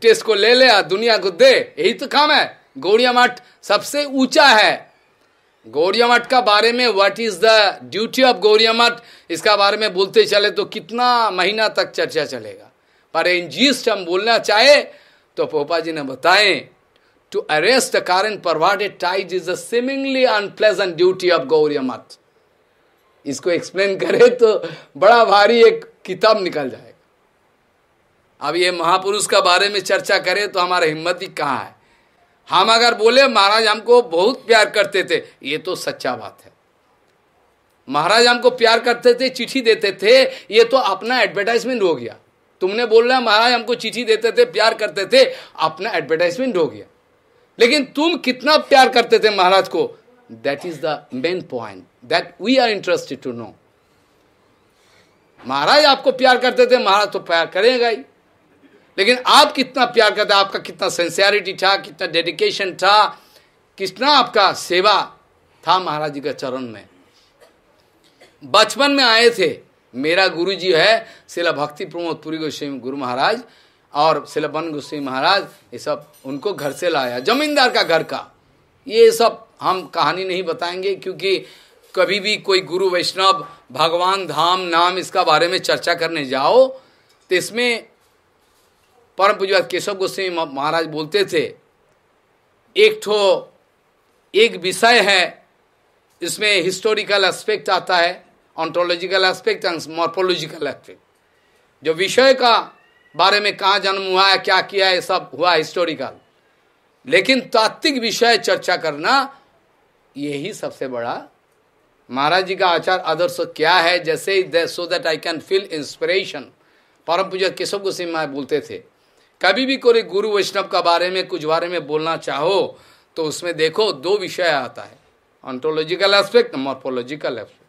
टेस्ट को ले ले दुनिया को दे यही तो काम है गौड़िया मठ सबसे ऊंचा है गौड़िया मठ का बारे में what is the duty of Gaudiya Math इसका बारे में बोलते चले तो कितना महीना तक चर्चा चलेगा परेंजिस्ट हम बोलना चाहे तो पोपा जी ने बताए to arrest the current perverted tides is seemingly unpleasant duty of Gaudiya Math इसको एक्सप्लेन करे तो बड़ा भारी एक किताब निकल जाएगा अब ये महापुरुष का बारे में चर्चा करें तो हमारा हिम्मत ही कहाँ है हम अगर बोले महाराज हमको बहुत प्यार करते थे ये तो सच्चा बात है महाराज हमको प्यार करते थे चिट्ठी देते थे ये तो अपना एडवर्टाइजमेंट हो गया तुमने बोल रहे महाराज हमको चिट्ठी देते थे प्यार करते थे अपना एडवर्टाइजमेंट हो गया लेकिन तुम कितना प्यार करते थे महाराज को that is the main point that we are interested to know Maharaj आपको प्यार करते थे महाराज तो प्यार करेगा ही लेकिन आप कितना प्यार करते आपका कितना सेंसियरिटी था कितना डेडिकेशन था कितना आपका सेवा था महाराज जी के चरण में बचपन में आए थे मेरा गुरु जी है शिला भक्ति प्रमोद पुरी गोस्वामी गुरु महाराज और शिला बन गोस्वामी महाराज ये सब उनको घर से लाया जमींदार का घर का ये सब हम कहानी नहीं बताएंगे क्योंकि कभी भी कोई गुरु वैष्णव भगवान धाम नाम इसका बारे में चर्चा करने जाओ तो इसमें परम पूजा केशव गोस्वामी महाराज बोलते थे एक ठो एक विषय है इसमें हिस्टोरिकल एस्पेक्ट आता है ontological aspect and morphological aspect जो विषय का बारे में कहाँ जन्म हुआ है क्या किया है सब हुआ हिस्टोरिकल लेकिन तात्विक विषय चर्चा करना यही सबसे बड़ा महाराज जी का आचार आदर्श क्या है जैसे so that I can feel inspiration परम पूजा केशव को सिंह बोलते थे कभी भी कोई गुरु वैष्णव का बारे में कुछ बारे में बोलना चाहो तो उसमें देखो दो विषय आता है ऑन्टोलॉजिकल एस्पेक्ट मॉर्फोलॉजिकल एस्पेक्ट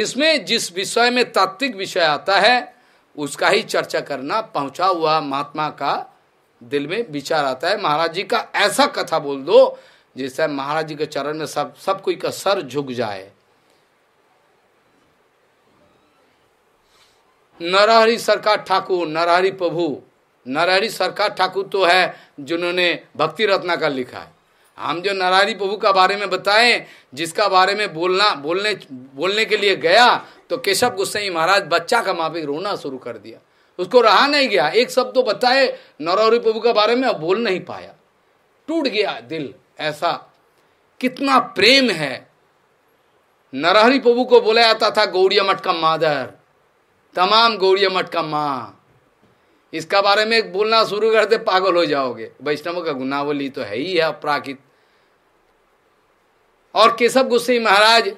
इसमें जिस विषय में तात्विक विषय आता है उसका ही चर्चा करना पहुंचा हुआ महात्मा का दिल में विचार आता है महाराज जी का ऐसा कथा बोल दो जिससे महाराज जी के चरण में सब सब कोई का सर झुक जाए नरहरि सरकार ठाकुर नरहरि प्रभु नरहरि सरकार ठाकुर तो है जिन्होंने भक्ति रत्ना का लिखा है हम जो नरारी प्रभु का बारे में बताएं जिसका बारे में बोलना बोलने बोलने के लिए गया तो केशव गुस्साई महाराज बच्चा का माफिक रोना शुरू कर दिया उसको रहा नहीं गया एक शब्द तो बताए नरौरी प्रभु के बारे में बोल नहीं पाया टूट गया दिल ऐसा कितना प्रेम है नरहरी प्रभु को बोला जाता था गौरिया मठ का मादर तमाम गौरिया मठ का माँ इसका बारे में बोलना शुरू करते पागल हो जाओगे वैष्णव का गुनावली तो है ही है अपराकित और केशव गोस्वामी महाराज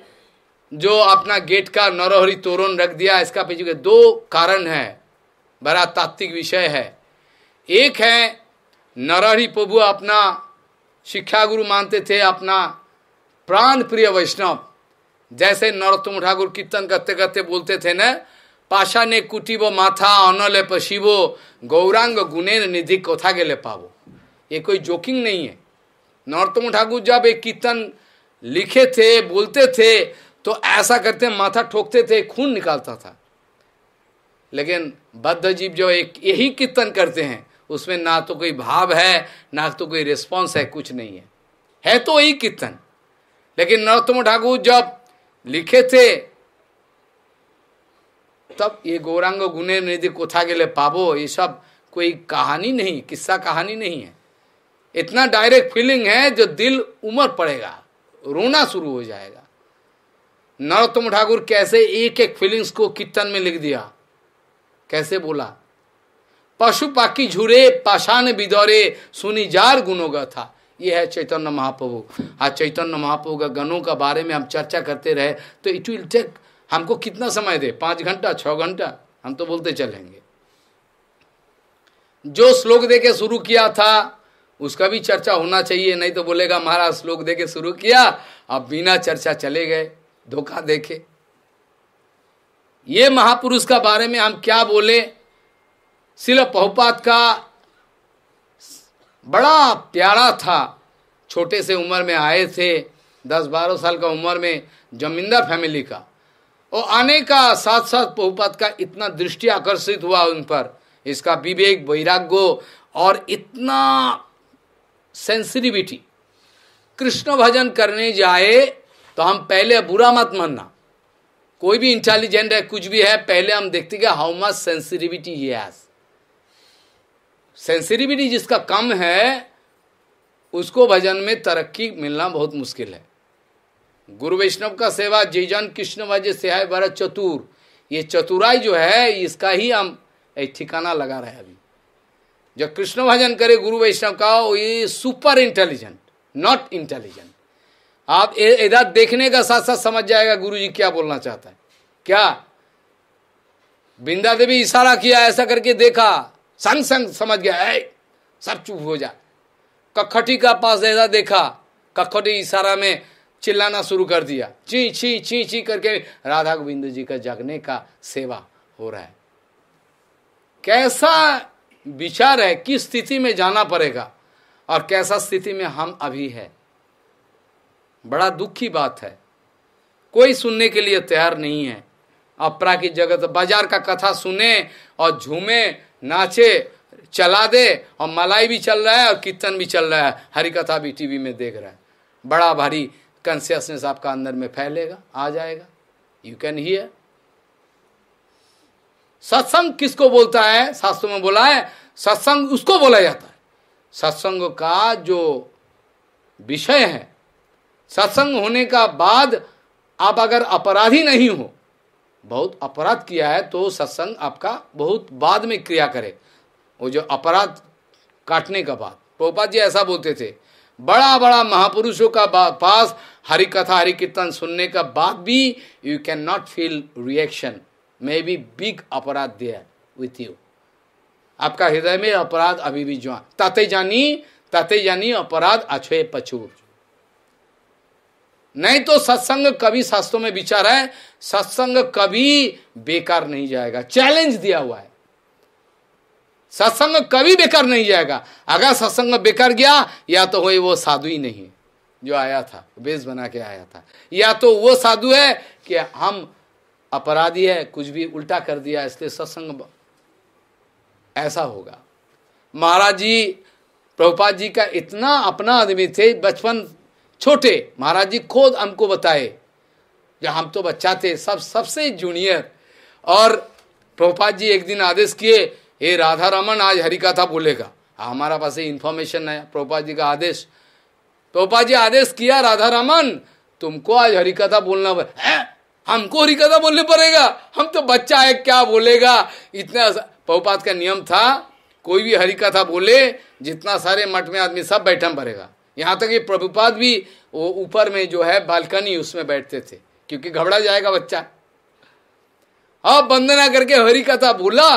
जो अपना गेट का नरोहरी तोरण रख दिया इसका पीछे दो कारण है बड़ा तात्विक विषय है एक है नरहरि प्रभु अपना शिक्षा गुरु मानते थे अपना प्राण प्रिय वैष्णव जैसे नरोत्तम ठाकुर कीर्तन करते करते बोलते थे न पाशा ने कुटीबो माथा अनले पशिबो गौरांग गुणे निधि कथा के ले पावो ये कोई जोकिंग नहीं है नरोत्तम ठाकुर जब एक कीर्तन लिखे थे बोलते थे तो ऐसा करते माथा ठोकते थे खून निकालता था लेकिन बद्ध जीव जो एक यही कीर्तन करते हैं उसमें ना तो कोई भाव है ना तो कोई रिस्पॉन्स है कुछ नहीं है है तो यही कीर्तन लेकिन नरोत्तम ठाकुर जब लिखे थे तब ये गौरांग गुणे निधि कोथा के लिए पाबो ये सब कोई कहानी नहीं किस्सा कहानी नहीं है इतना डायरेक्ट फीलिंग है जो दिल उमर पड़ेगा रोना शुरू हो जाएगा नरोत्तम ठाकुर कैसे एक एक फीलिंग्स को कीर्तन में लिख दिया कैसे बोला पशु पाकी झुरे पाषाण बिदौरे सुनी जार गुणों था यह है चैतन्य महाप्रभु आज चैतन्य महाप्रभु का गणों का बारे में हम चर्चा करते रहे तो इट विल टेक हमको कितना समय दे पांच घंटा छ घंटा हम तो बोलते चलेंगे जो श्लोक देके शुरू किया था उसका भी चर्चा होना चाहिए नहीं तो बोलेगा महाराज श्लोक देके शुरू किया अब बिना चर्चा चले गए धोखा देखे ये महापुरुष का बारे में हम क्या बोले शिल पहुपात का बड़ा प्यारा था छोटे से उम्र में आए थे दस बारह साल का उम्र में जमींदार फैमिली का और आने का साथ साथ पहुपात का इतना दृष्टि आकर्षित हुआ उन पर इसका विवेक वैराग्य और इतना सेंसिटिविटी कृष्ण भजन करने जाए तो हम पहले बुरा मत मानना कोई भी इंटेलिजेंट है कुछ भी है पहले हम देखते हैं हाउ मच सेंसिटिविटी ये सेंसिटिविटी जिसका कम है उसको भजन में तरक्की मिलना बहुत मुश्किल है गुरु वैष्णव का सेवा जय जन कृष्ण वजय से है बड़ा चतुर ये चतुराई जो है इसका ही हम ठिकाना लगा रहे अभी जो कृष्ण भजन करे गुरु वैष्णव का वो ये सुपर इंटेलिजेंट नॉट इंटेलिजेंट आप इधर देखने का साथ साथ समझ जाएगा गुरु जी क्या बोलना चाहता है क्या बिंदा देवी इशारा किया ऐसा करके देखा संग संग समझ गया है सब चुप हो जा कखटी का पास ऐसा देखा कखटी इशारा में चिल्लाना शुरू कर दिया ची छी छी छी करके राधा गोविंद जी का जगने का सेवा हो रहा है कैसा विचार है किस स्थिति में जाना पड़ेगा और कैसा स्थिति में हम अभी है बड़ा दुख की बात है कोई सुनने के लिए तैयार नहीं है अपरा की जगत बाजार का कथा सुने और झूमे नाचे चला दे और मलाई भी चल रहा है और कीर्तन भी चल रहा है हरी कथा भी टीवी में देख रहा है बड़ा भारी कंसियसनेस आपका अंदर में फैलेगा आ जाएगा यू कैन हियर सत्संग किसको बोलता है शास्त्रों में बोला है सत्संग उसको बोला जाता है सत्संग का जो विषय है सत्संग होने का बाद आप अगर अपराधी नहीं हो बहुत अपराध किया है तो सत्संग आपका बहुत बाद में क्रिया करे वो जो अपराध काटने का बाद प्रोपा जी ऐसा बोलते थे बड़ा बड़ा महापुरुषों का पास हरि कथा हरि कीर्तन सुनने का बाद भी you can not feel reaction may be big अपराध देयर विथ यू आपका हृदय में अपराध अभी भी जो ताते जानी ताते जानी अपराध अछे पछूर नहीं तो सत्संग कभी शास्त्रों में विचार है सत्संग कभी बेकार नहीं जाएगा चैलेंज दिया हुआ है सत्संग कभी बेकार नहीं जाएगा अगर सत्संग बेकार गया या तो वही वो साधु ही नहीं जो आया था बेस बना के आया था या तो वो साधु है कि हम अपराधी है कुछ भी उल्टा कर दिया इसलिए सत्संग ऐसा होगा महाराज जी प्रभुपाद जी का इतना अपना आदमी थे बचपन छोटे महाराज जी खुद हमको बताए जब हम तो बच्चा थे सब सबसे जूनियर और प्रभुपाद जी एक दिन आदेश किए ये राधा रमन आज हरिकथा बोलेगा हमारा पास ये इन्फॉर्मेशन है प्रभुपाद जी का आदेश प्रभुपाद जी आदेश किया राधा रमन तुमको आज हरिकथा बोलना हमको हरिकथा कथा बोलने पड़ेगा हम तो बच्चा है क्या बोलेगा इतना पहुपात का नियम था कोई भी हरी कथा बोले जितना सारे मठ में आदमी सब बैठा पड़ेगा यहाँ तक ये प्रभुपाद भी वो ऊपर में जो है बालकनी उसमें बैठते थे क्योंकि घबरा जाएगा बच्चा अब वंदना करके हरी कथा बोला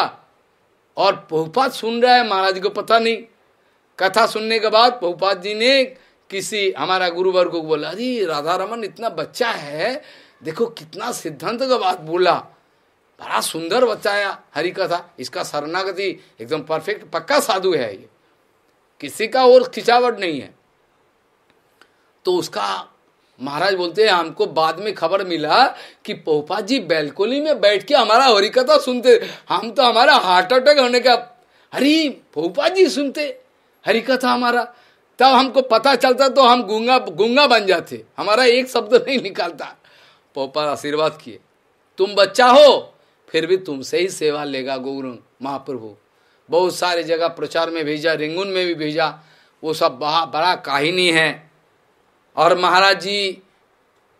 और पहुपात सुन रहा है महाराज को पता नहीं कथा सुनने के बाद पहुपात जी ने किसी हमारा गुरुवर को बोला अरे राधा रमन इतना बच्चा है देखो कितना सिद्धांत का बात बोला बड़ा सुंदर बताया हरि कथा इसका शरणागति एकदम परफेक्ट पक्का साधु है ये किसी का और खिंचावट नहीं है तो उसका महाराज बोलते हैं हमको बाद में खबर मिला कि पोपा जी बैलकोली में बैठ के हमारा हरिकथा सुनते हम तो हमारा हार्ट अटैक होने का अरे पोपा जी सुनते हरिकथा हमारा तब हमको पता चलता तो हम गुंगा गुंगा बन जाते हमारा एक शब्द नहीं निकालता पोपा आशीर्वाद किए तुम बच्चा हो फिर भी तुमसे ही सेवा लेगा गौरंग महाप्रभु बहुत सारे जगह प्रचार में भेजा रिंगुन में भी भेजा वो सब बड़ा बड़ा काहिनी है और महाराज जी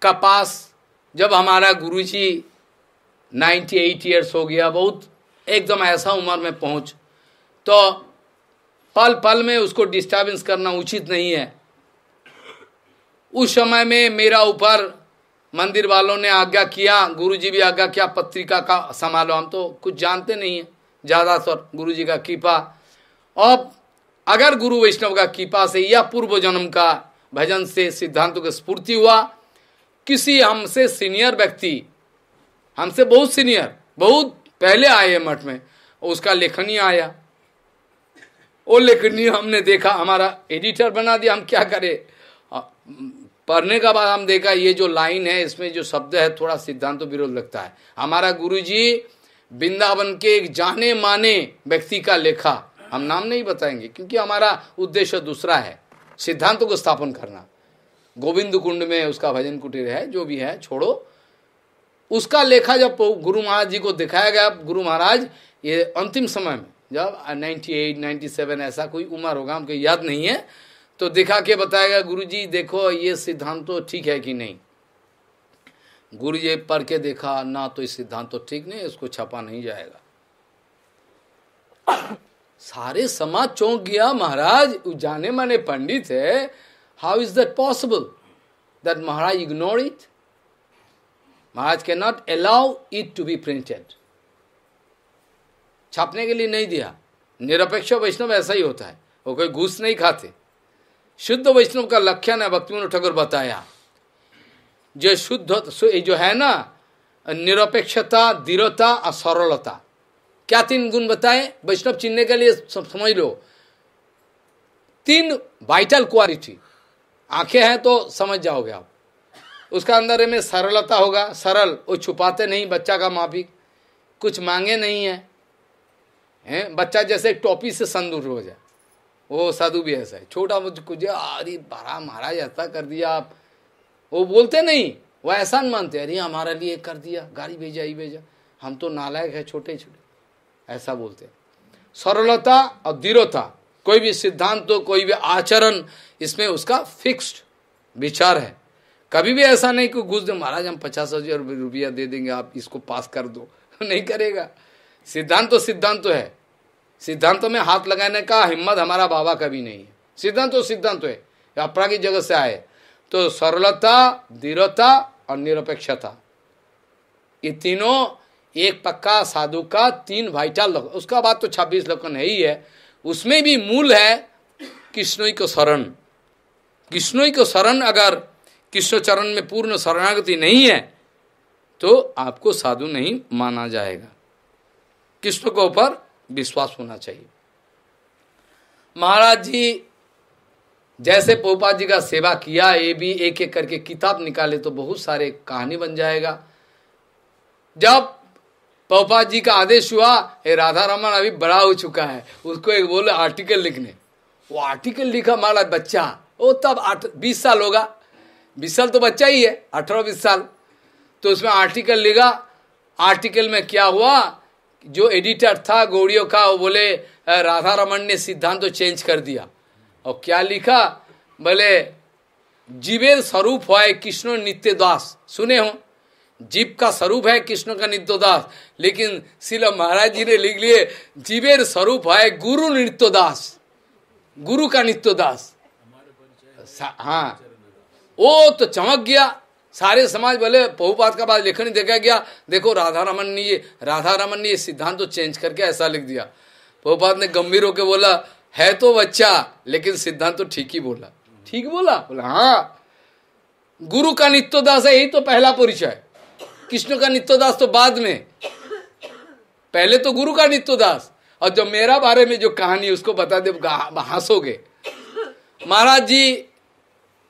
का पास जब हमारा गुरु जी नाइन्टी एट ईयर्स हो गया बहुत एकदम ऐसा उम्र में पहुंच तो पल पल में उसको डिस्टर्बेंस करना उचित नहीं है उस समय में मेरा ऊपर मंदिर वालों ने आज्ञा किया गुरु जी भी आज्ञा किया पत्रिका का संभालो हम तो कुछ जानते नहीं है ज़्यादातर गुरु जी का कृपा अब अगर गुरु वैष्णव का कृपा से या पूर्व जन्म का भजन से सिद्धांतों की स्फूर्ति हुआ किसी हमसे सीनियर व्यक्ति हमसे बहुत सीनियर बहुत पहले आए मठ में उसका लेखनी आया वो लेखनी हमने देखा हमारा एडिटर बना दिया हम क्या करें पढ़ने का बाद हम देखा ये जो लाइन है इसमें जो शब्द है थोड़ा सिद्धांत तो विरोध लगता है हमारा गुरु जी वृंदावन के एक जाने माने व्यक्ति का लेखा हम नाम नहीं बताएंगे क्योंकि हमारा उद्देश्य दूसरा है सिद्धांतों को स्थापन करना गोविंद कुंड में उसका भजन कुटीर है जो भी है छोड़ो उसका लेखा जब गुरु महाराज जी को दिखाया गया गुरु महाराज ये अंतिम समय में जब नाइन्टी एट ऐसा कोई उम्र होगा हमको याद नहीं है तो दिखा के बताएगा गुरुजी देखो ये सिद्धांत तो ठीक है कि नहीं गुरु जी पढ़ के देखा ना तो इस सिद्धांत तो ठीक नहीं इसको छपा नहीं जाएगा सारे समाज चौंक गया महाराज जाने माने पंडित है how is that possible that Maharaj ignore it Maharaj can not allow it to be printed छापने के लिए नहीं दिया निरपेक्ष वैष्णव ऐसा ही होता है वो कोई घूस नहीं खाते शुद्ध वैष्णव का लक्षण है भक्ति ठाकुर बताया जो शुद्ध जो है ना निरपेक्षता दृढ़ता और सरलता क्या तीन गुण बताए वैष्णव चिन्हने के लिए समझ लो तीन वाइटल क्वालिटी आंखें हैं तो समझ जाओगे आप उसका अंदर में सरलता होगा सरल वो छुपाते नहीं बच्चा का माफी कुछ मांगे नहीं है है? बच्चा जैसे टॉपी से संदूर हो जाए वो साधु भी ऐसा है छोटा मुझको अरे बड़ा महाराज ऐसा कर दिया आप वो बोलते नहीं वो ऐसा नहीं मानते अरे हमारे लिए कर दिया गाड़ी भेजा ही भेजा हम तो नालायक है छोटे छोटे ऐसा बोलते सरलता और दृढ़ता कोई भी सिद्धांत तो कोई भी आचरण इसमें उसका फिक्स्ड विचार है कभी भी ऐसा नहीं कि घुस दो महाराज हम पचास हजार रुपया दे देंगे आप इसको पास कर दो नहीं करेगा सिद्धांत तो सिद्धांत तो है सिद्धांत में हाथ लगाने का हिम्मत हमारा बाबा का भी नहीं है सिद्धांत तो सिद्धांत है अपरा की जगत से आए तो सरलता दृढ़ता और निरपेक्षता ये तीनों एक पक्का साधु का तीन भाईचाल लोग उसका बात तो छब्बीस लोकन है ही है उसमें भी मूल है किश्नोई को शरण कृष्णोई को शरण अगर कृष्ण चरण में पूर्ण शरणागति नहीं है तो आपको साधु नहीं माना जाएगा कृष्ण के ऊपर विश्वास होना चाहिए महाराज जी जैसे पोपा जी का सेवा किया ये भी एक एक करके किताब निकाले तो बहुत सारे कहानी बन जाएगा जब पोपा जी का आदेश हुआ ये राधा रमन अभी बड़ा हो चुका है उसको एक बोले आर्टिकल लिखने वो आर्टिकल लिखा महाराज बच्चा वो तब आठ बीस साल होगा बीस साल तो बच्चा ही है अठारह बीस साल तो उसमें आर्टिकल लिखा आर्टिकल में क्या हुआ जो एडिटर था गौड़ियों का वो बोले राधा रमन ने सिद्धांत तो चेंज कर दिया और क्या लिखा बोले जीवेर स्वरूप है कृष्ण नित्य दास सुने हो जीव का स्वरूप है कृष्ण का नित्य दास लेकिन शिला महाराज जी ने लिख लिए जीवेर स्वरूप है गुरु नित्य दास गुरु का नित्य दास हाँ वो तो चमक गया सारे समाज बोले बहुपात का बाद लेखन देखा गया देखो राधा रमन ने ये राधा रमन ने ये सिद्धांत तो चेंज करके ऐसा लिख दिया बहुपात ने गंभीर होकर बोला है तो बच्चा लेकिन सिद्धांत तो ठीक ही बोला ठीक बोला बोला हाँ गुरु का नित्य दास है यही तो पहला परिचय कृष्ण का नित्य दास तो बाद में पहले तो गुरु का नित्य दास और जो मेरा बारे में जो कहानी उसको बता दे हंसोगे महाराज जी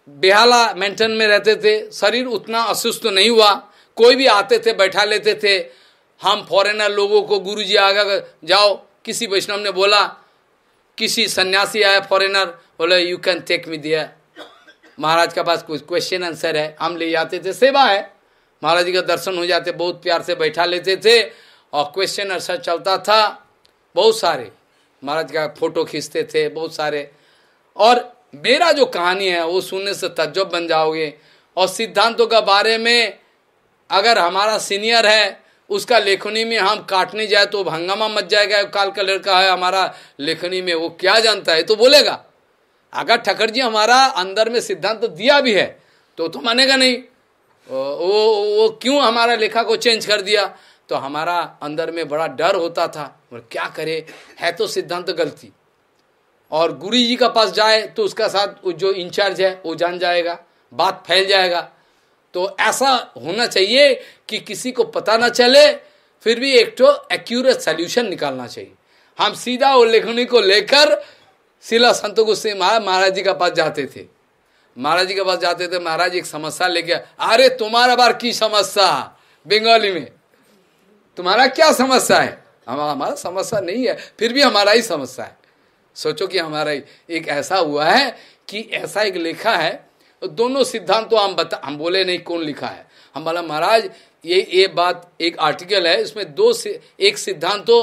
बेहाला मेंटेन में रहते थे शरीर उतना असुस्थ नहीं हुआ कोई भी आते थे बैठा लेते थे हम फॉरेनर लोगों को गुरु जी आगे जाओ किसी वैष्णव ने बोला किसी सन्यासी आया फॉरेनर बोले यू कैन टेक मी दिया महाराज के पास कुछ क्वेश्चन आंसर है हम ले जाते थे सेवा है महाराज जी का दर्शन हो जाते बहुत प्यार से बैठा लेते थे और क्वेश्चन आंसर चलता था बहुत सारे महाराज का फोटो खींचते थे बहुत सारे और मेरा जो कहानी है वो सुनने से तज्जब बन जाओगे और सिद्धांतों के बारे में अगर हमारा सीनियर है उसका लेखनी में हम काटने जाए तो हंगामा मच जाएगा काल का लड़का है हमारा लेखनी में वो क्या जानता है तो बोलेगा अगर ठकर जी हमारा अंदर में सिद्धांत तो दिया भी है तो तो मानेगा नहीं वो वो क्यों हमारा लेखा को चेंज कर दिया तो हमारा अंदर में बड़ा डर होता था और क्या करे है तो सिद्धांत तो गलती और गुरु जी का पास जाए तो उसका साथ जो इंचार्ज है वो जान जाएगा बात फैल जाएगा तो ऐसा होना चाहिए कि किसी को पता ना चले फिर भी एक तो एक्यूरेट सोल्यूशन निकालना चाहिए हम सीधा उल्लेखनी को लेकर शिला संत गुस्से महाराज जी के पास जाते थे महाराज जी के पास जाते थे महाराज एक समस्या लेके अरे तुम्हारा बार की समस्या बंगाली में तुम्हारा क्या समस्या है हम हमारा समस्या नहीं है फिर भी हमारा ही समस्या है सोचो कि हमारा एक ऐसा हुआ है कि ऐसा एक लिखा है दोनों सिद्धांत तो हम बता हम बोले नहीं कौन लिखा है हम बोला महाराज ये ये बात एक आर्टिकल है इसमें दो से एक सिद्धांत तो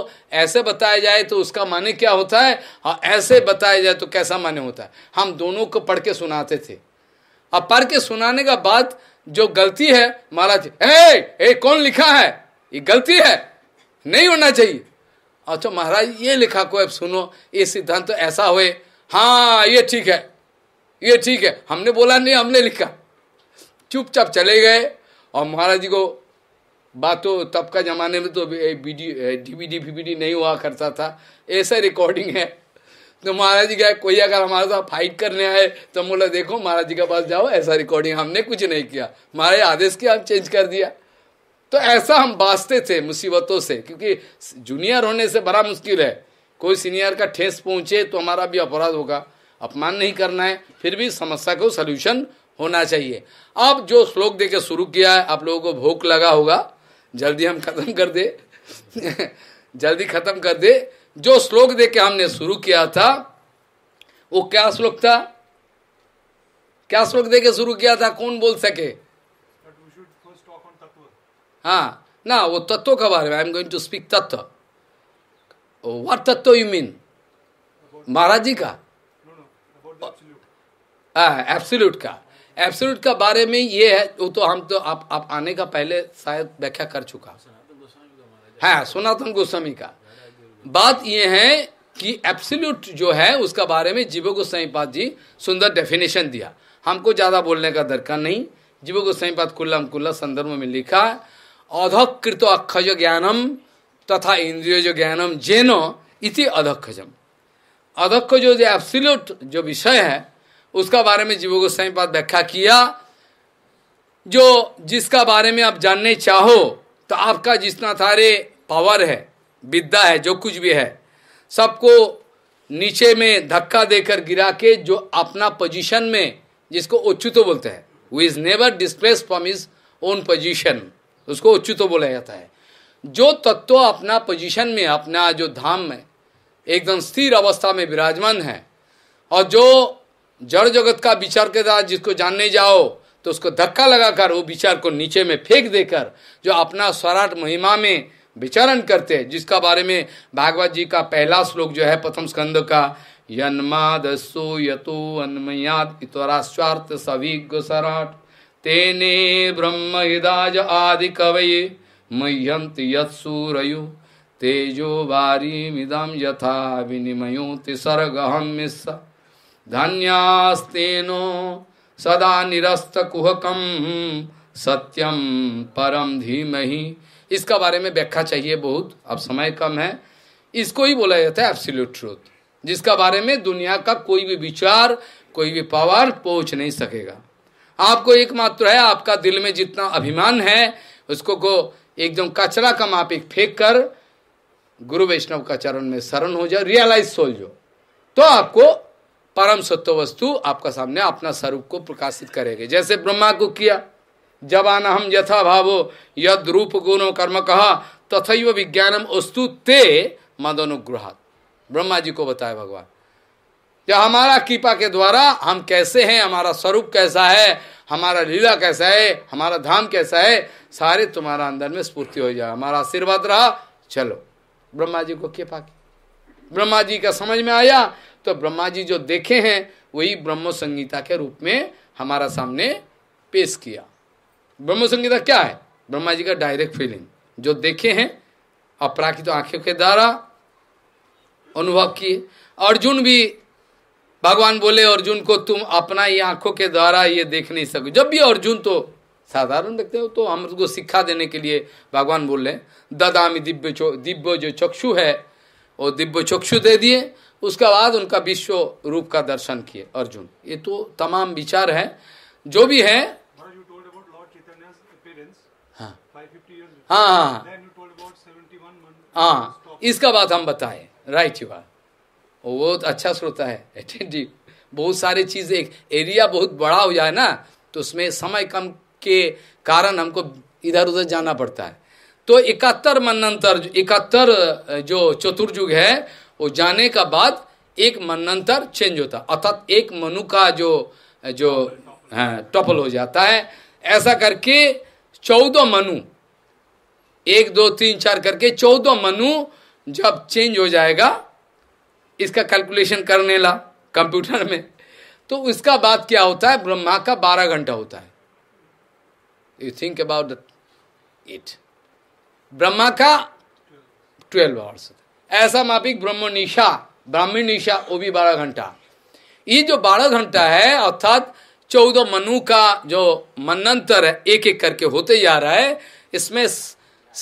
ऐसे बताया जाए तो उसका माने क्या होता है और हाँ, ऐसे बताया जाए तो कैसा माने होता है हम दोनों को पढ़ के सुनाते थे अब पढ़ के सुनाने का बाद जो गलती है महाराज ए, ए कौन लिखा है ये गलती है नहीं होना चाहिए अच्छा महाराज ये लिखा को अब सुनो ये सिद्धांत तो ऐसा हुए हाँ ये ठीक है ये ठीक है हमने बोला नहीं हमने लिखा चुपचाप चले गए और महाराज जी को बातों तो तब का जमाने में तो डीवीडी वीवीडी नहीं हुआ करता था ऐसा रिकॉर्डिंग है तो महाराज जी का कोई अगर हमारे साथ फाइट करने आए तो बोला देखो महाराज जी के पास जाओ ऐसा रिकॉर्डिंग हमने कुछ नहीं किया महाराज आदेश किया हम चेंज कर दिया तो ऐसा हम बाजते थे मुसीबतों से क्योंकि जूनियर होने से बड़ा मुश्किल है कोई सीनियर का ठेस पहुंचे तो हमारा भी अपराध होगा अपमान नहीं करना है फिर भी समस्या को सोल्यूशन होना चाहिए अब जो श्लोक देके शुरू किया है आप लोगों को भूख लगा होगा जल्दी हम खत्म कर दे जल्दी खत्म कर दे जो श्लोक देके हमने शुरू किया था वो क्या श्लोक था क्या श्लोक देके शुरू किया था कौन बोल सके हाँ ना वो तत्व का बारे में I am going to speak tattva what tattva you mean Maharaj ji का एब्सोल्यूट का एब्सोल्यूट का बारे में ये है वो तो हम तो आप आप आने का पहले शायद व्याख्या कर चुका है हाँ, सनातन गोस्वामी का बात ये है कि एब्सोल्यूट जो है उसका बारे में जीवो गोस्वाई पाद जी सुंदर डेफिनेशन दिया हमको ज़्यादा बोलने का दरकार नहीं जीवो गोस्वाई पाद कुल्ला कुल्ला संदर्भ में लिखा अधकृत अक्षज ज्ञानम तथा इंद्रियज ज्ञानम जेनो इति अधम अधक्ष जो एब्सिल्यूट जो विषय है उसका बारे में जीव गोस्वामी पाद व्याख्या किया जो जिसका बारे में आप जानने चाहो तो आपका जितना थारे पावर है विद्या है जो कुछ भी है सबको नीचे में धक्का देकर गिरा के जो अपना पोजीशन में जिसको उच्चुतो बोलते हैं वो is never displaced from his own position उसको उच्युतो बोला जाता है जो तत्व अपना पोजीशन में अपना जो धाम में एकदम स्थिर अवस्था में विराजमान है और जो जड़ जगत का विचार के साथ जिसको जानने जाओ तो उसको धक्का लगाकर वो विचार को नीचे में फेंक देकर जो अपना स्वराट महिमा में विचरण करते हैं जिसका बारे में भागवत जी का पहला श्लोक जो है प्रथम स्कंद का यन्मा दसो यतो इतरा स्वार्थ सभी सराट तेने ब्रह्म हिदाज आदि कवये मह्यंत यत्सूरयो तेजो वारी मिदम यथा विनिमयो हम मिस्स धन्यास्तेनो सदा निरस्त कुहकम सत्यम परम धीमहि इसका बारे में व्याख्या चाहिए बहुत अब समय कम है इसको ही बोला जाता है एब्सोल्यूट ट्रूथ जिसका बारे में दुनिया का कोई भी विचार कोई भी पावर पहुंच नहीं सकेगा आपको एकमात्र है आपका दिल में जितना अभिमान है उसको को एकदम कचरा का मापिक फेंक कर गुरु वैष्णव का चरण में शरण हो जाओ रियलाइज सोल जो तो आपको परम सत्व वस्तु आपका सामने अपना स्वरूप को प्रकाशित करेगा जैसे ब्रह्मा को किया जवान हम यथा भावो यद रूप गुण कर्म कहा तथा विज्ञानम वस्तु ते मदनुग्रहात ब्रह्मा जी को बताया भगवान कि हमारा कृपा के द्वारा हम कैसे हैं हमारा स्वरूप कैसा है हमारा लीला कैसा है हमारा धाम कैसा है सारे तुम्हारा अंदर में स्फूर्ति हो जाए हमारा आशीर्वाद रहा चलो ब्रह्मा जी को कृपा की ब्रह्मा जी का समझ में आया तो ब्रह्मा जी जो देखे हैं वही ब्रह्म संगीता के रूप में हमारा सामने पेश किया ब्रह्म संगीता क्या है ब्रह्मा जी का डायरेक्ट फीलिंग जो देखे हैं अपराखित तो आंखों के द्वारा अनुभव किए अर्जुन भी भगवान बोले अर्जुन को तुम अपना ही आंखों के द्वारा ये देख नहीं सको जब भी अर्जुन तो साधारण देखते हो तो हम उसको शिक्षा देने के लिए भगवान बोल रहे ददामी दिव्य दिव्य जो चक्षु है वो दिव्य चक्षु दे दिए उसके बाद उनका विश्व रूप का दर्शन किए अर्जुन ये तो तमाम विचार है जो भी है हाँ।, हाँ हाँ हाँ।, हाँ इसका बात हम बताए राइट यू बात वो तो अच्छा श्रोता है अटेंटिव बहुत सारी चीज़ एक एरिया बहुत बड़ा हो जाए ना तो उसमें समय कम के कारण हमको इधर उधर जाना पड़ता है तो इकहत्तर मनंतर इकहत्तर जो चतुर्युग है वो जाने का बाद एक मनंतर चेंज होता अर्थात एक मनु का जो जो टपल हाँ, हो जाता है ऐसा करके चौदह मनु एक दो तीन चार करके चौदह मनु जब चेंज हो जाएगा इसका कैलकुलेशन करने ला कंप्यूटर में तो उसका बात क्या होता है ब्रह्मा का बारह घंटा होता है you think about it Brahma का ट्वेल्व आवर्स ऐसा मापिक ब्रह्म निशा ब्राह्मी निशा वो भी बारह घंटा ये जो बारह घंटा है अर्थात चौदह मनु का जो मनंतर है एक एक करके होते जा रहा है इसमें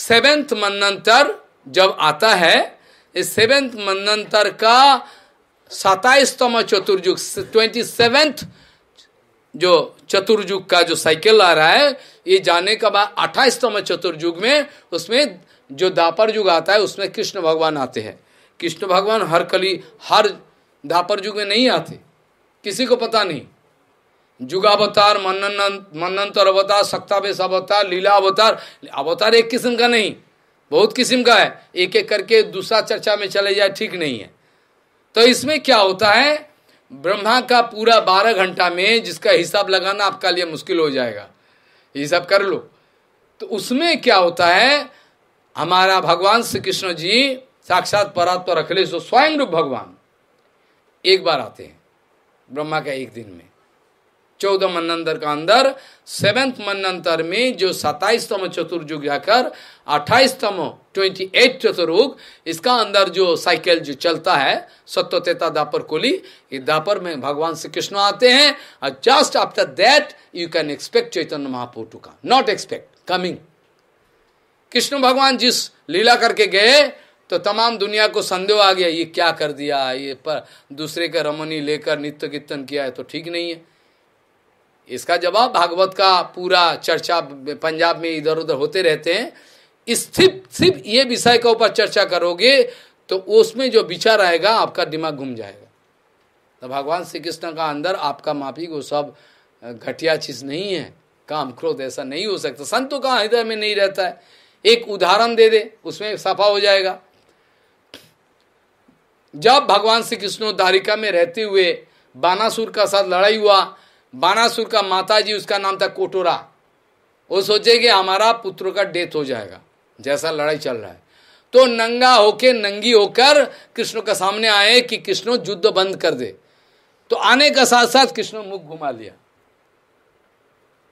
सेवेंथ मनंतर जब आता है सेवेंथ मनंतर का सताइसतम चतुर्युग ट्वेंटी सेवेंथ जो चतुर्युग का जो साइकिल आ रहा है ये जाने का बाद अट्ठाईसतम चतुर्युग में उसमें जो दापर युग आता है उसमें कृष्ण भगवान आते हैं कृष्ण भगवान हर कली हर दापर युग में नहीं आते किसी को पता नहीं जुगावतार मन मनंतर अवतार सक्तावेश अवतार लीला अवतार अवतार एक किस्म का नहीं बहुत किस्म का है एक एक करके दूसरा चर्चा में चले जाए ठीक नहीं है तो इसमें क्या होता है ब्रह्मा का पूरा बारह घंटा में जिसका हिसाब लगाना आपका लिए मुश्किल हो जाएगा हिसाब कर लो तो उसमें क्या होता है हमारा भगवान श्री कृष्ण जी साक्षात परात्पर पर अखिलेश स्वयं रूप भगवान एक बार आते हैं ब्रह्मा का एक दिन में चौदह मनंतर का अंदर सेवेंथ मनंतर में जो सताइसतम चतुर्युग जाकर अट्ठाईसतम ट्वेंटी एट चतुर्युग इसका अंदर जो साइकिल जो चलता है सत्य तेता दापर कोली ये दापर में भगवान श्री कृष्ण आते हैं और just after that you can expect Chaitanya Mahaprabhu to का not expect coming Krishna Bhagwan जिस लीला करके गए तो तमाम दुनिया को संदेह आ गया ये क्या कर दिया ये पर दूसरे का रमनी लेकर नित्य कीर्तन किया है तो ठीक नहीं है इसका जवाब भागवत का पूरा चर्चा पंजाब में इधर उधर होते रहते हैं स्थित सिर्फ ये विषय के ऊपर चर्चा करोगे तो उसमें जो विचार आएगा आपका दिमाग घूम जाएगा तो भगवान श्री कृष्ण का अंदर आपका माफी को सब घटिया चीज नहीं है काम क्रोध ऐसा नहीं हो सकता संतों तो का हृदय में नहीं रहता है एक उदाहरण दे दे उसमें सफा हो जाएगा जब भगवान श्री कृष्ण दारिका में रहते हुए बानासुर का साथ लड़ाई हुआ बानासुर का माता जी उसका नाम था कोटोरा वो सोचे कि हमारा पुत्र का डेथ हो जाएगा जैसा लड़ाई चल रहा है तो नंगा होके नंगी होकर कृष्ण के सामने आए कि कृष्ण युद्ध बंद कर दे तो आने का साथ साथ कृष्ण मुख घुमा लिया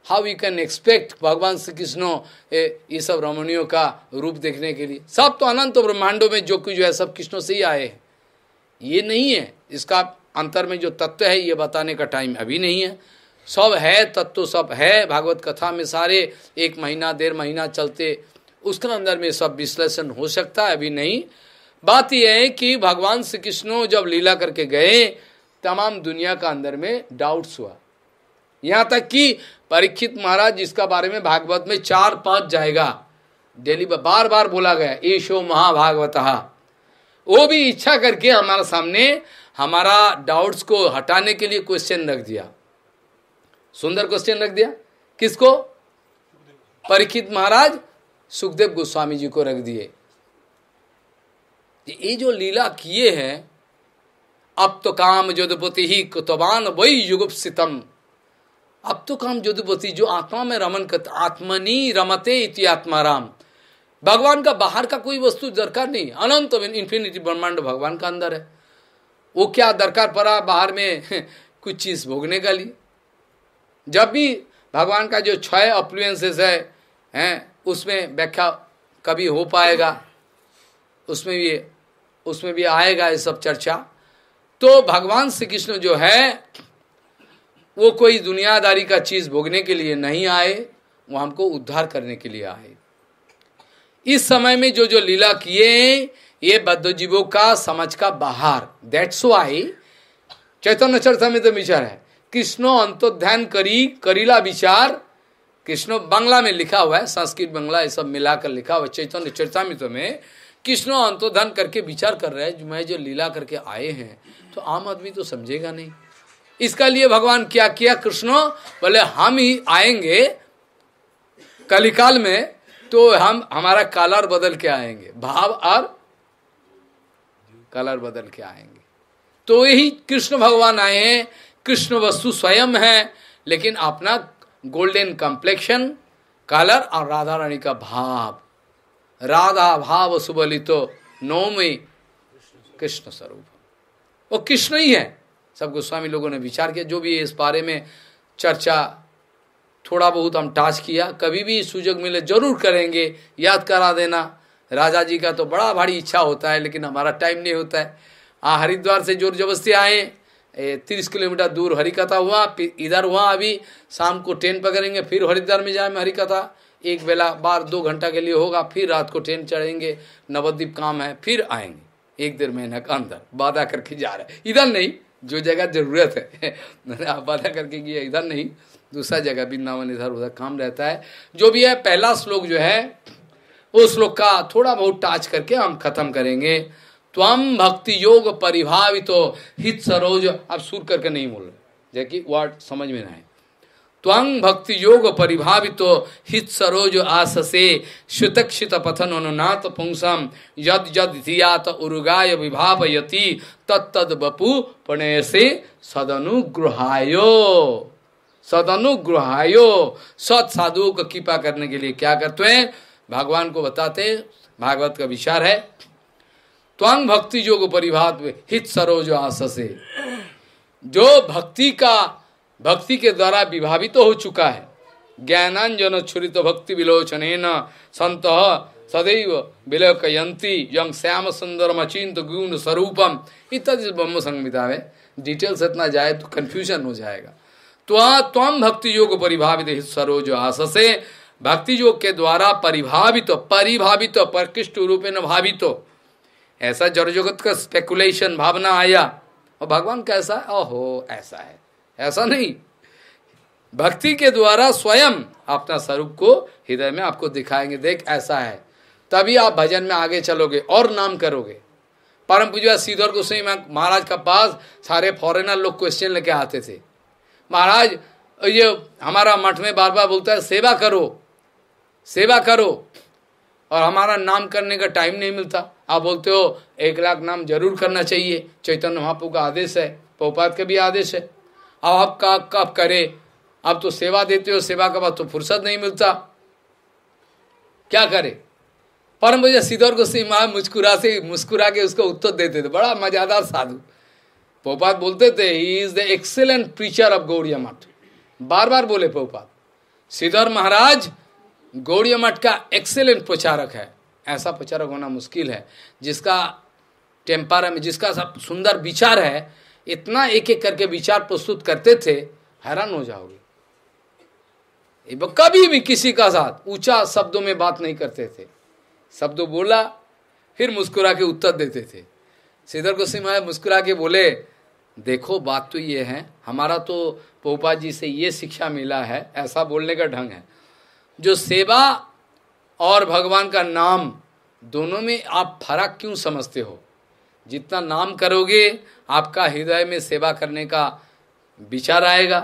हाउ यू कैन एक्सपेक्ट भगवान श्री कृष्ण ये सब रमणियों का रूप देखने के लिए सब तो अनंत ब्रह्मांडों में जो कुछ है सब कृष्णों से ही आए हैं ये नहीं है इसका अंतर में जो तत्व है ये बताने का टाइम अभी नहीं है सब है तत्व सब है भागवत कथा में सारे एक महीना डेढ़ महीना चलते उसके अंदर में सब विश्लेषण हो सकता है अभी नहीं बात यह है कि भगवान श्री कृष्ण जब लीला करके गए तमाम दुनिया का अंदर में डाउट्स हुआ यहाँ तक कि परीक्षित महाराज जिसका बारे में भागवत में चार पांच जाएगा डेली बार बार बोला गया ईशो महाभागवत वो भी इच्छा करके हमारे सामने हमारा डाउट्स को हटाने के लिए क्वेश्चन रख दिया सुंदर क्वेश्चन रख दिया किसको परीक्षित महाराज सुखदेव गोस्वामी जी को रख दिए ये जो लीला किए हैं अब तो काम जोधपति ही कुतवान वही सितम अब तो काम जोधपति जो आत्मा में रमन करता आत्मनी रमते इति आत्मा राम भगवान का बाहर का कोई वस्तु दरकार नहीं अनंत इन्फिनिटी ब्रह्मांड भगवान का अंदर है वो क्या दरकार पड़ा बाहर में कुछ चीज भोगने का लिए जब भी भगवान का जो छह अप्लुएंसेस है हैं उसमें व्याख्या कभी हो पाएगा उसमें भी उसमें भी आएगा ये सब चर्चा तो भगवान श्री कृष्ण जो है वो कोई दुनियादारी का चीज भोगने के लिए नहीं आए वो हमको उद्धार करने के लिए आए इस समय में जो जो लीला किए ये बद्ध जीवों का समझ का बाहर दैट्स वाई चैतन्य तो विचार है कृष्णो अंतोध्यान करी करीला विचार कृष्णो बांग्ला में लिखा हुआ है संस्कृत बंगला ये सब मिलाकर लिखा हुआ है चैतन्य चर्चा में तो कृष्णो अंतोधन करके विचार कर रहे हैं मैं जो लीला करके आए हैं तो आम आदमी तो समझेगा नहीं इसका लिए भगवान क्या किया कृष्णो बोले हम ही आएंगे कलिकाल में तो हम हमारा कालर बदल के आएंगे भाव और कलर बदल के आएंगे तो यही कृष्ण भगवान आए हैं कृष्ण वस्तु स्वयं है लेकिन अपना गोल्डन कम्प्लेक्शन कलर और राधा रानी का भाव राधा भाव सुबलितो नौमी कृष्ण स्वरूप वो कृष्ण ही है सब गोस्वामी लोगों ने विचार किया जो भी इस बारे में चर्चा थोड़ा बहुत हम टाच किया कभी भी सुजग मिले जरूर करेंगे याद करा देना राजा जी का तो बड़ा भारी इच्छा होता है लेकिन हमारा टाइम नहीं होता है आ हाँ, हरिद्वार से जोर जबरदस्ती आए तीस किलोमीटर दूर हरिकथा हुआ इधर हुआ अभी शाम को ट्रेन पकड़ेंगे फिर हरिद्वार में जाए हरिकथा एक बेला बार दो घंटा के लिए होगा फिर रात को ट्रेन चढ़ेंगे नवद्वीप काम है फिर आएंगे एक डेढ़ महीना का अंदर वादा करके जा रहे इधर नहीं जो जगह जरूरत है आप वादा करके किया इधर नहीं दूसरा जगह वृंदावन इधर उधर काम रहता है जो भी है पहला श्लोक जो है उस श्लोक का थोड़ा बहुत टाच करके हम खत्म करेंगे त्वम भक्ति योग परिभावित हित सरोज अब सुर करके नहीं बोल रहे जबकि वर्ड समझ में ना है त्वंग भक्ति योग परिभावित हित सरोज आससे सुतक्षित पथन अनुनाथ पुंसम यद यद धियात विभाव यति तत्तद बपु प्रणयसे सदनुग्रहायो सदनुग्रहायो सत साधु को कृपा करने के लिए क्या करते हैं भगवान को बताते हैं भागवत का विचार है त्वंग भक्ति योग परिभात हित सरोज आससे जो भक्ति का भक्ति के द्वारा विभावित तो हो चुका है ज्ञानांजन छुरित भक्ति विलोचन संत सदैव विलोकयंती यंग श्याम सुंदर मचिंत गुण स्वरूपम इत्यादि ब्रह्म संहिता में डिटेल्स इतना जाए तो कन्फ्यूजन हो जाएगा त्वा त्वम भक्ति योग परिभावित हित सरोज आससे भक्ति योग के द्वारा परिभावित परिभावित प्रकृष्ट रूप में भावित हो ऐसा जड़ जगत का स्पेकुलेशन भावना आया और भगवान कैसा है ओहो ऐसा है ऐसा नहीं भक्ति के द्वारा स्वयं अपना स्वरूप को हृदय में आपको दिखाएंगे देख ऐसा है तभी आप भजन में आगे चलोगे और नाम करोगे परम पूजा सीधर गोसाई महाराज का पास सारे फॉरेनर लोग क्वेश्चन लेके आते थे महाराज ये हमारा मठ में बार बार बोलता है सेवा करो सेवा करो और हमारा नाम करने का टाइम नहीं मिलता आप बोलते हो एक लाख नाम जरूर करना चाहिए चैतन्य महापू का आदेश है पोपात का भी आदेश है अब आप कब करे आप तो सेवा देते हो सेवा के बाद तो फुर्सत नहीं मिलता क्या करे परम मुझे सिद्धौर सिंह महा मुस्कुरा से मुस्कुरा के उसको उत्तर देते थे बड़ा मजादार साधु पोपात बोलते थे he is the excellent preacher of Gaudiya Math बार बार बोले पोपात सिद्धौर महाराज गौड़ी मठ का एक्सेलेंट प्रचारक है ऐसा प्रचारक होना मुश्किल है जिसका टेम्पर में जिसका सब सुंदर विचार है इतना एक एक करके विचार प्रस्तुत करते थे हैरान हो जाओगे कभी भी किसी का साथ ऊंचा शब्दों में बात नहीं करते थे शब्दों बोला फिर मुस्कुरा के उत्तर देते थे सिद्धर को सिंह मुस्कुरा के बोले देखो बात तो ये है हमारा तो पोपा जी से ये शिक्षा मिला है ऐसा बोलने का ढंग है जो सेवा और भगवान का नाम दोनों में आप फर्क क्यों समझते हो जितना नाम करोगे आपका हृदय में सेवा करने का विचार आएगा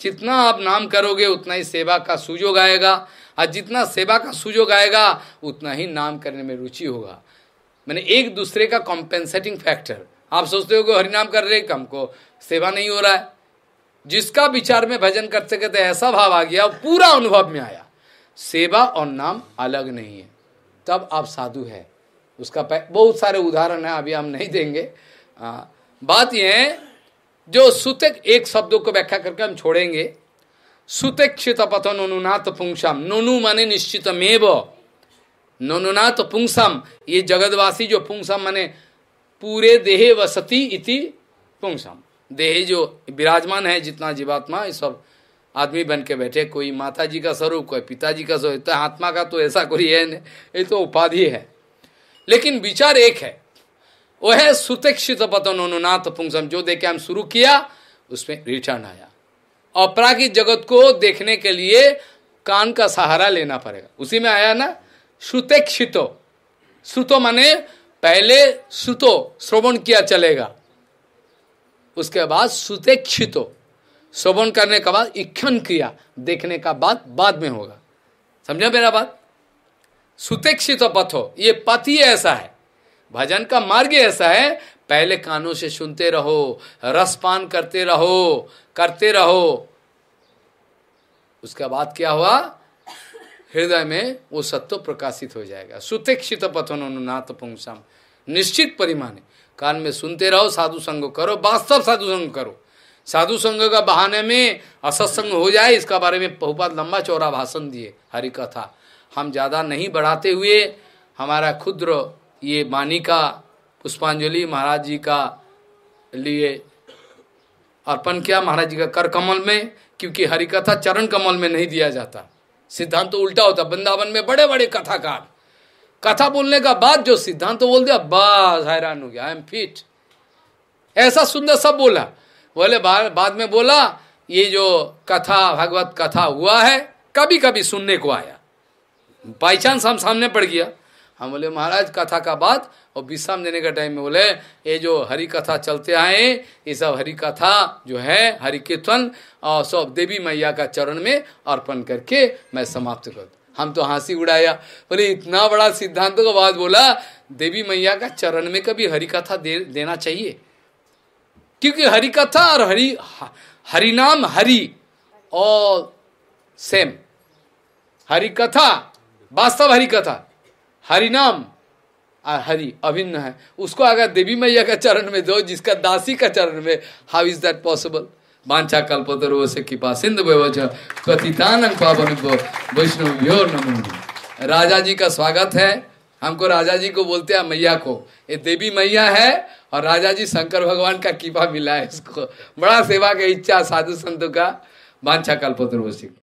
जितना आप नाम करोगे उतना ही सेवा का सुजोग आएगा और जितना सेवा का सुजोग आएगा उतना ही नाम करने में रुचि होगा मैंने एक दूसरे का कॉम्पेंसेटिंग फैक्टर आप सोचते हो कि हरिनाम कर रहे कम को सेवा नहीं हो रहा है जिसका विचार में भजन करते करते ऐसा भाव आ गया पूरा अनुभव में आया सेवा और नाम अलग नहीं है तब आप साधु है उसका बहुत सारे उदाहरण है अभी हम नहीं देंगे आ, बात यह है जो सुतक एक शब्दों को व्याख्या करके हम छोड़ेंगे सुतक्षित पथ नोनुनाथ पुंसम नोनु माने निश्चित मेव नोनुनाथ पुंसम ये जगतवासी जो पुंसम माने पूरे देहे वसती इति पुंसम देह जो विराजमान है जितना जीवात्मा ये सब आदमी बन के बैठे कोई माता जी का स्वरूप कोई पिताजी का स्वरूप तो आत्मा का तो ऐसा कोई है नहीं ये तो उपाधि है लेकिन विचार एक है वो है सुतेक्षित पतन अनुनाथ पुंगसम जो देखे हम शुरू किया उसमें रिटर्न आया अपराकित जगत को देखने के लिए कान का सहारा लेना पड़ेगा उसी में आया ना श्रुतेक्षितो श्रुतो माने पहले श्रुतो श्रवण किया चलेगा उसके बाद श्रुतेक्षितो शोभन करने का बाद इक्षण क्रिया देखने का बाद बाद में होगा समझा मेरा बात सुतेक्षित पथ हो ये पथ ही ऐसा है भजन का मार्ग ऐसा है पहले कानों से सुनते रहो रसपान करते रहो करते रहो उसका बाद क्या हुआ हृदय में वो सत्व प्रकाशित हो जाएगा सुतेक्षित पथन तो पुंसम निश्चित परिमाण कान में सुनते रहो साधु संग करो वास्तव साधु संग करो साधु संघ का बहाने में असत्संग हो जाए इसका बारे में बहुपात लंबा चौरा भाषण दिए हरि कथा हम ज़्यादा नहीं बढ़ाते हुए हमारा क्षुद्र ये मानी का पुष्पांजलि महाराज जी का लिए अर्पण किया महाराज जी का कर कमल में क्योंकि हरिकथा चरण कमल में नहीं दिया जाता सिद्धांत तो उल्टा होता वृंदावन में बड़े बड़े कथाकार कथा बोलने का बाद जो सिद्धांत तो बोल दिया बस हैरान हो गया आई एम फिट ऐसा सुंदर सब बोला बोले बाद में बोला ये जो कथा भगवत कथा हुआ है कभी कभी सुनने को आया बाई चांस हम सामने पड़ गया हम बोले महाराज कथा का बात और विश्राम देने का टाइम में बोले ये जो हरि कथा चलते आए ये सब हरि कथा जो है हरि कीर्तन और सब देवी मैया का चरण में अर्पण करके मैं समाप्त कर हम तो हंसी उड़ाया बोले इतना बड़ा सिद्धांत का बात बोला देवी मैया का चरण में कभी हरि कथा दे, देना चाहिए क्योंकि हरि कथा और हरि हरि नाम हरि और सेम हरि कथा वास्तव हरि कथा हरि नाम और हरि अभिन्न है उसको अगर देवी मैया का चरण में दो जिसका दासी का चरण में हाउ इज दैट पॉसिबल बांछा कल्पतरो से कृपा सिंध व्यवचन पावन वैष्णव नमो राजा जी का स्वागत है हमको राजा जी को बोलते हैं मैया को ये देवी मैया है और राजा जी शंकर भगवान का कीपा मिला है इसको बड़ा सेवा के इच्छा साधु संतों का बांछा कल्पतरुषि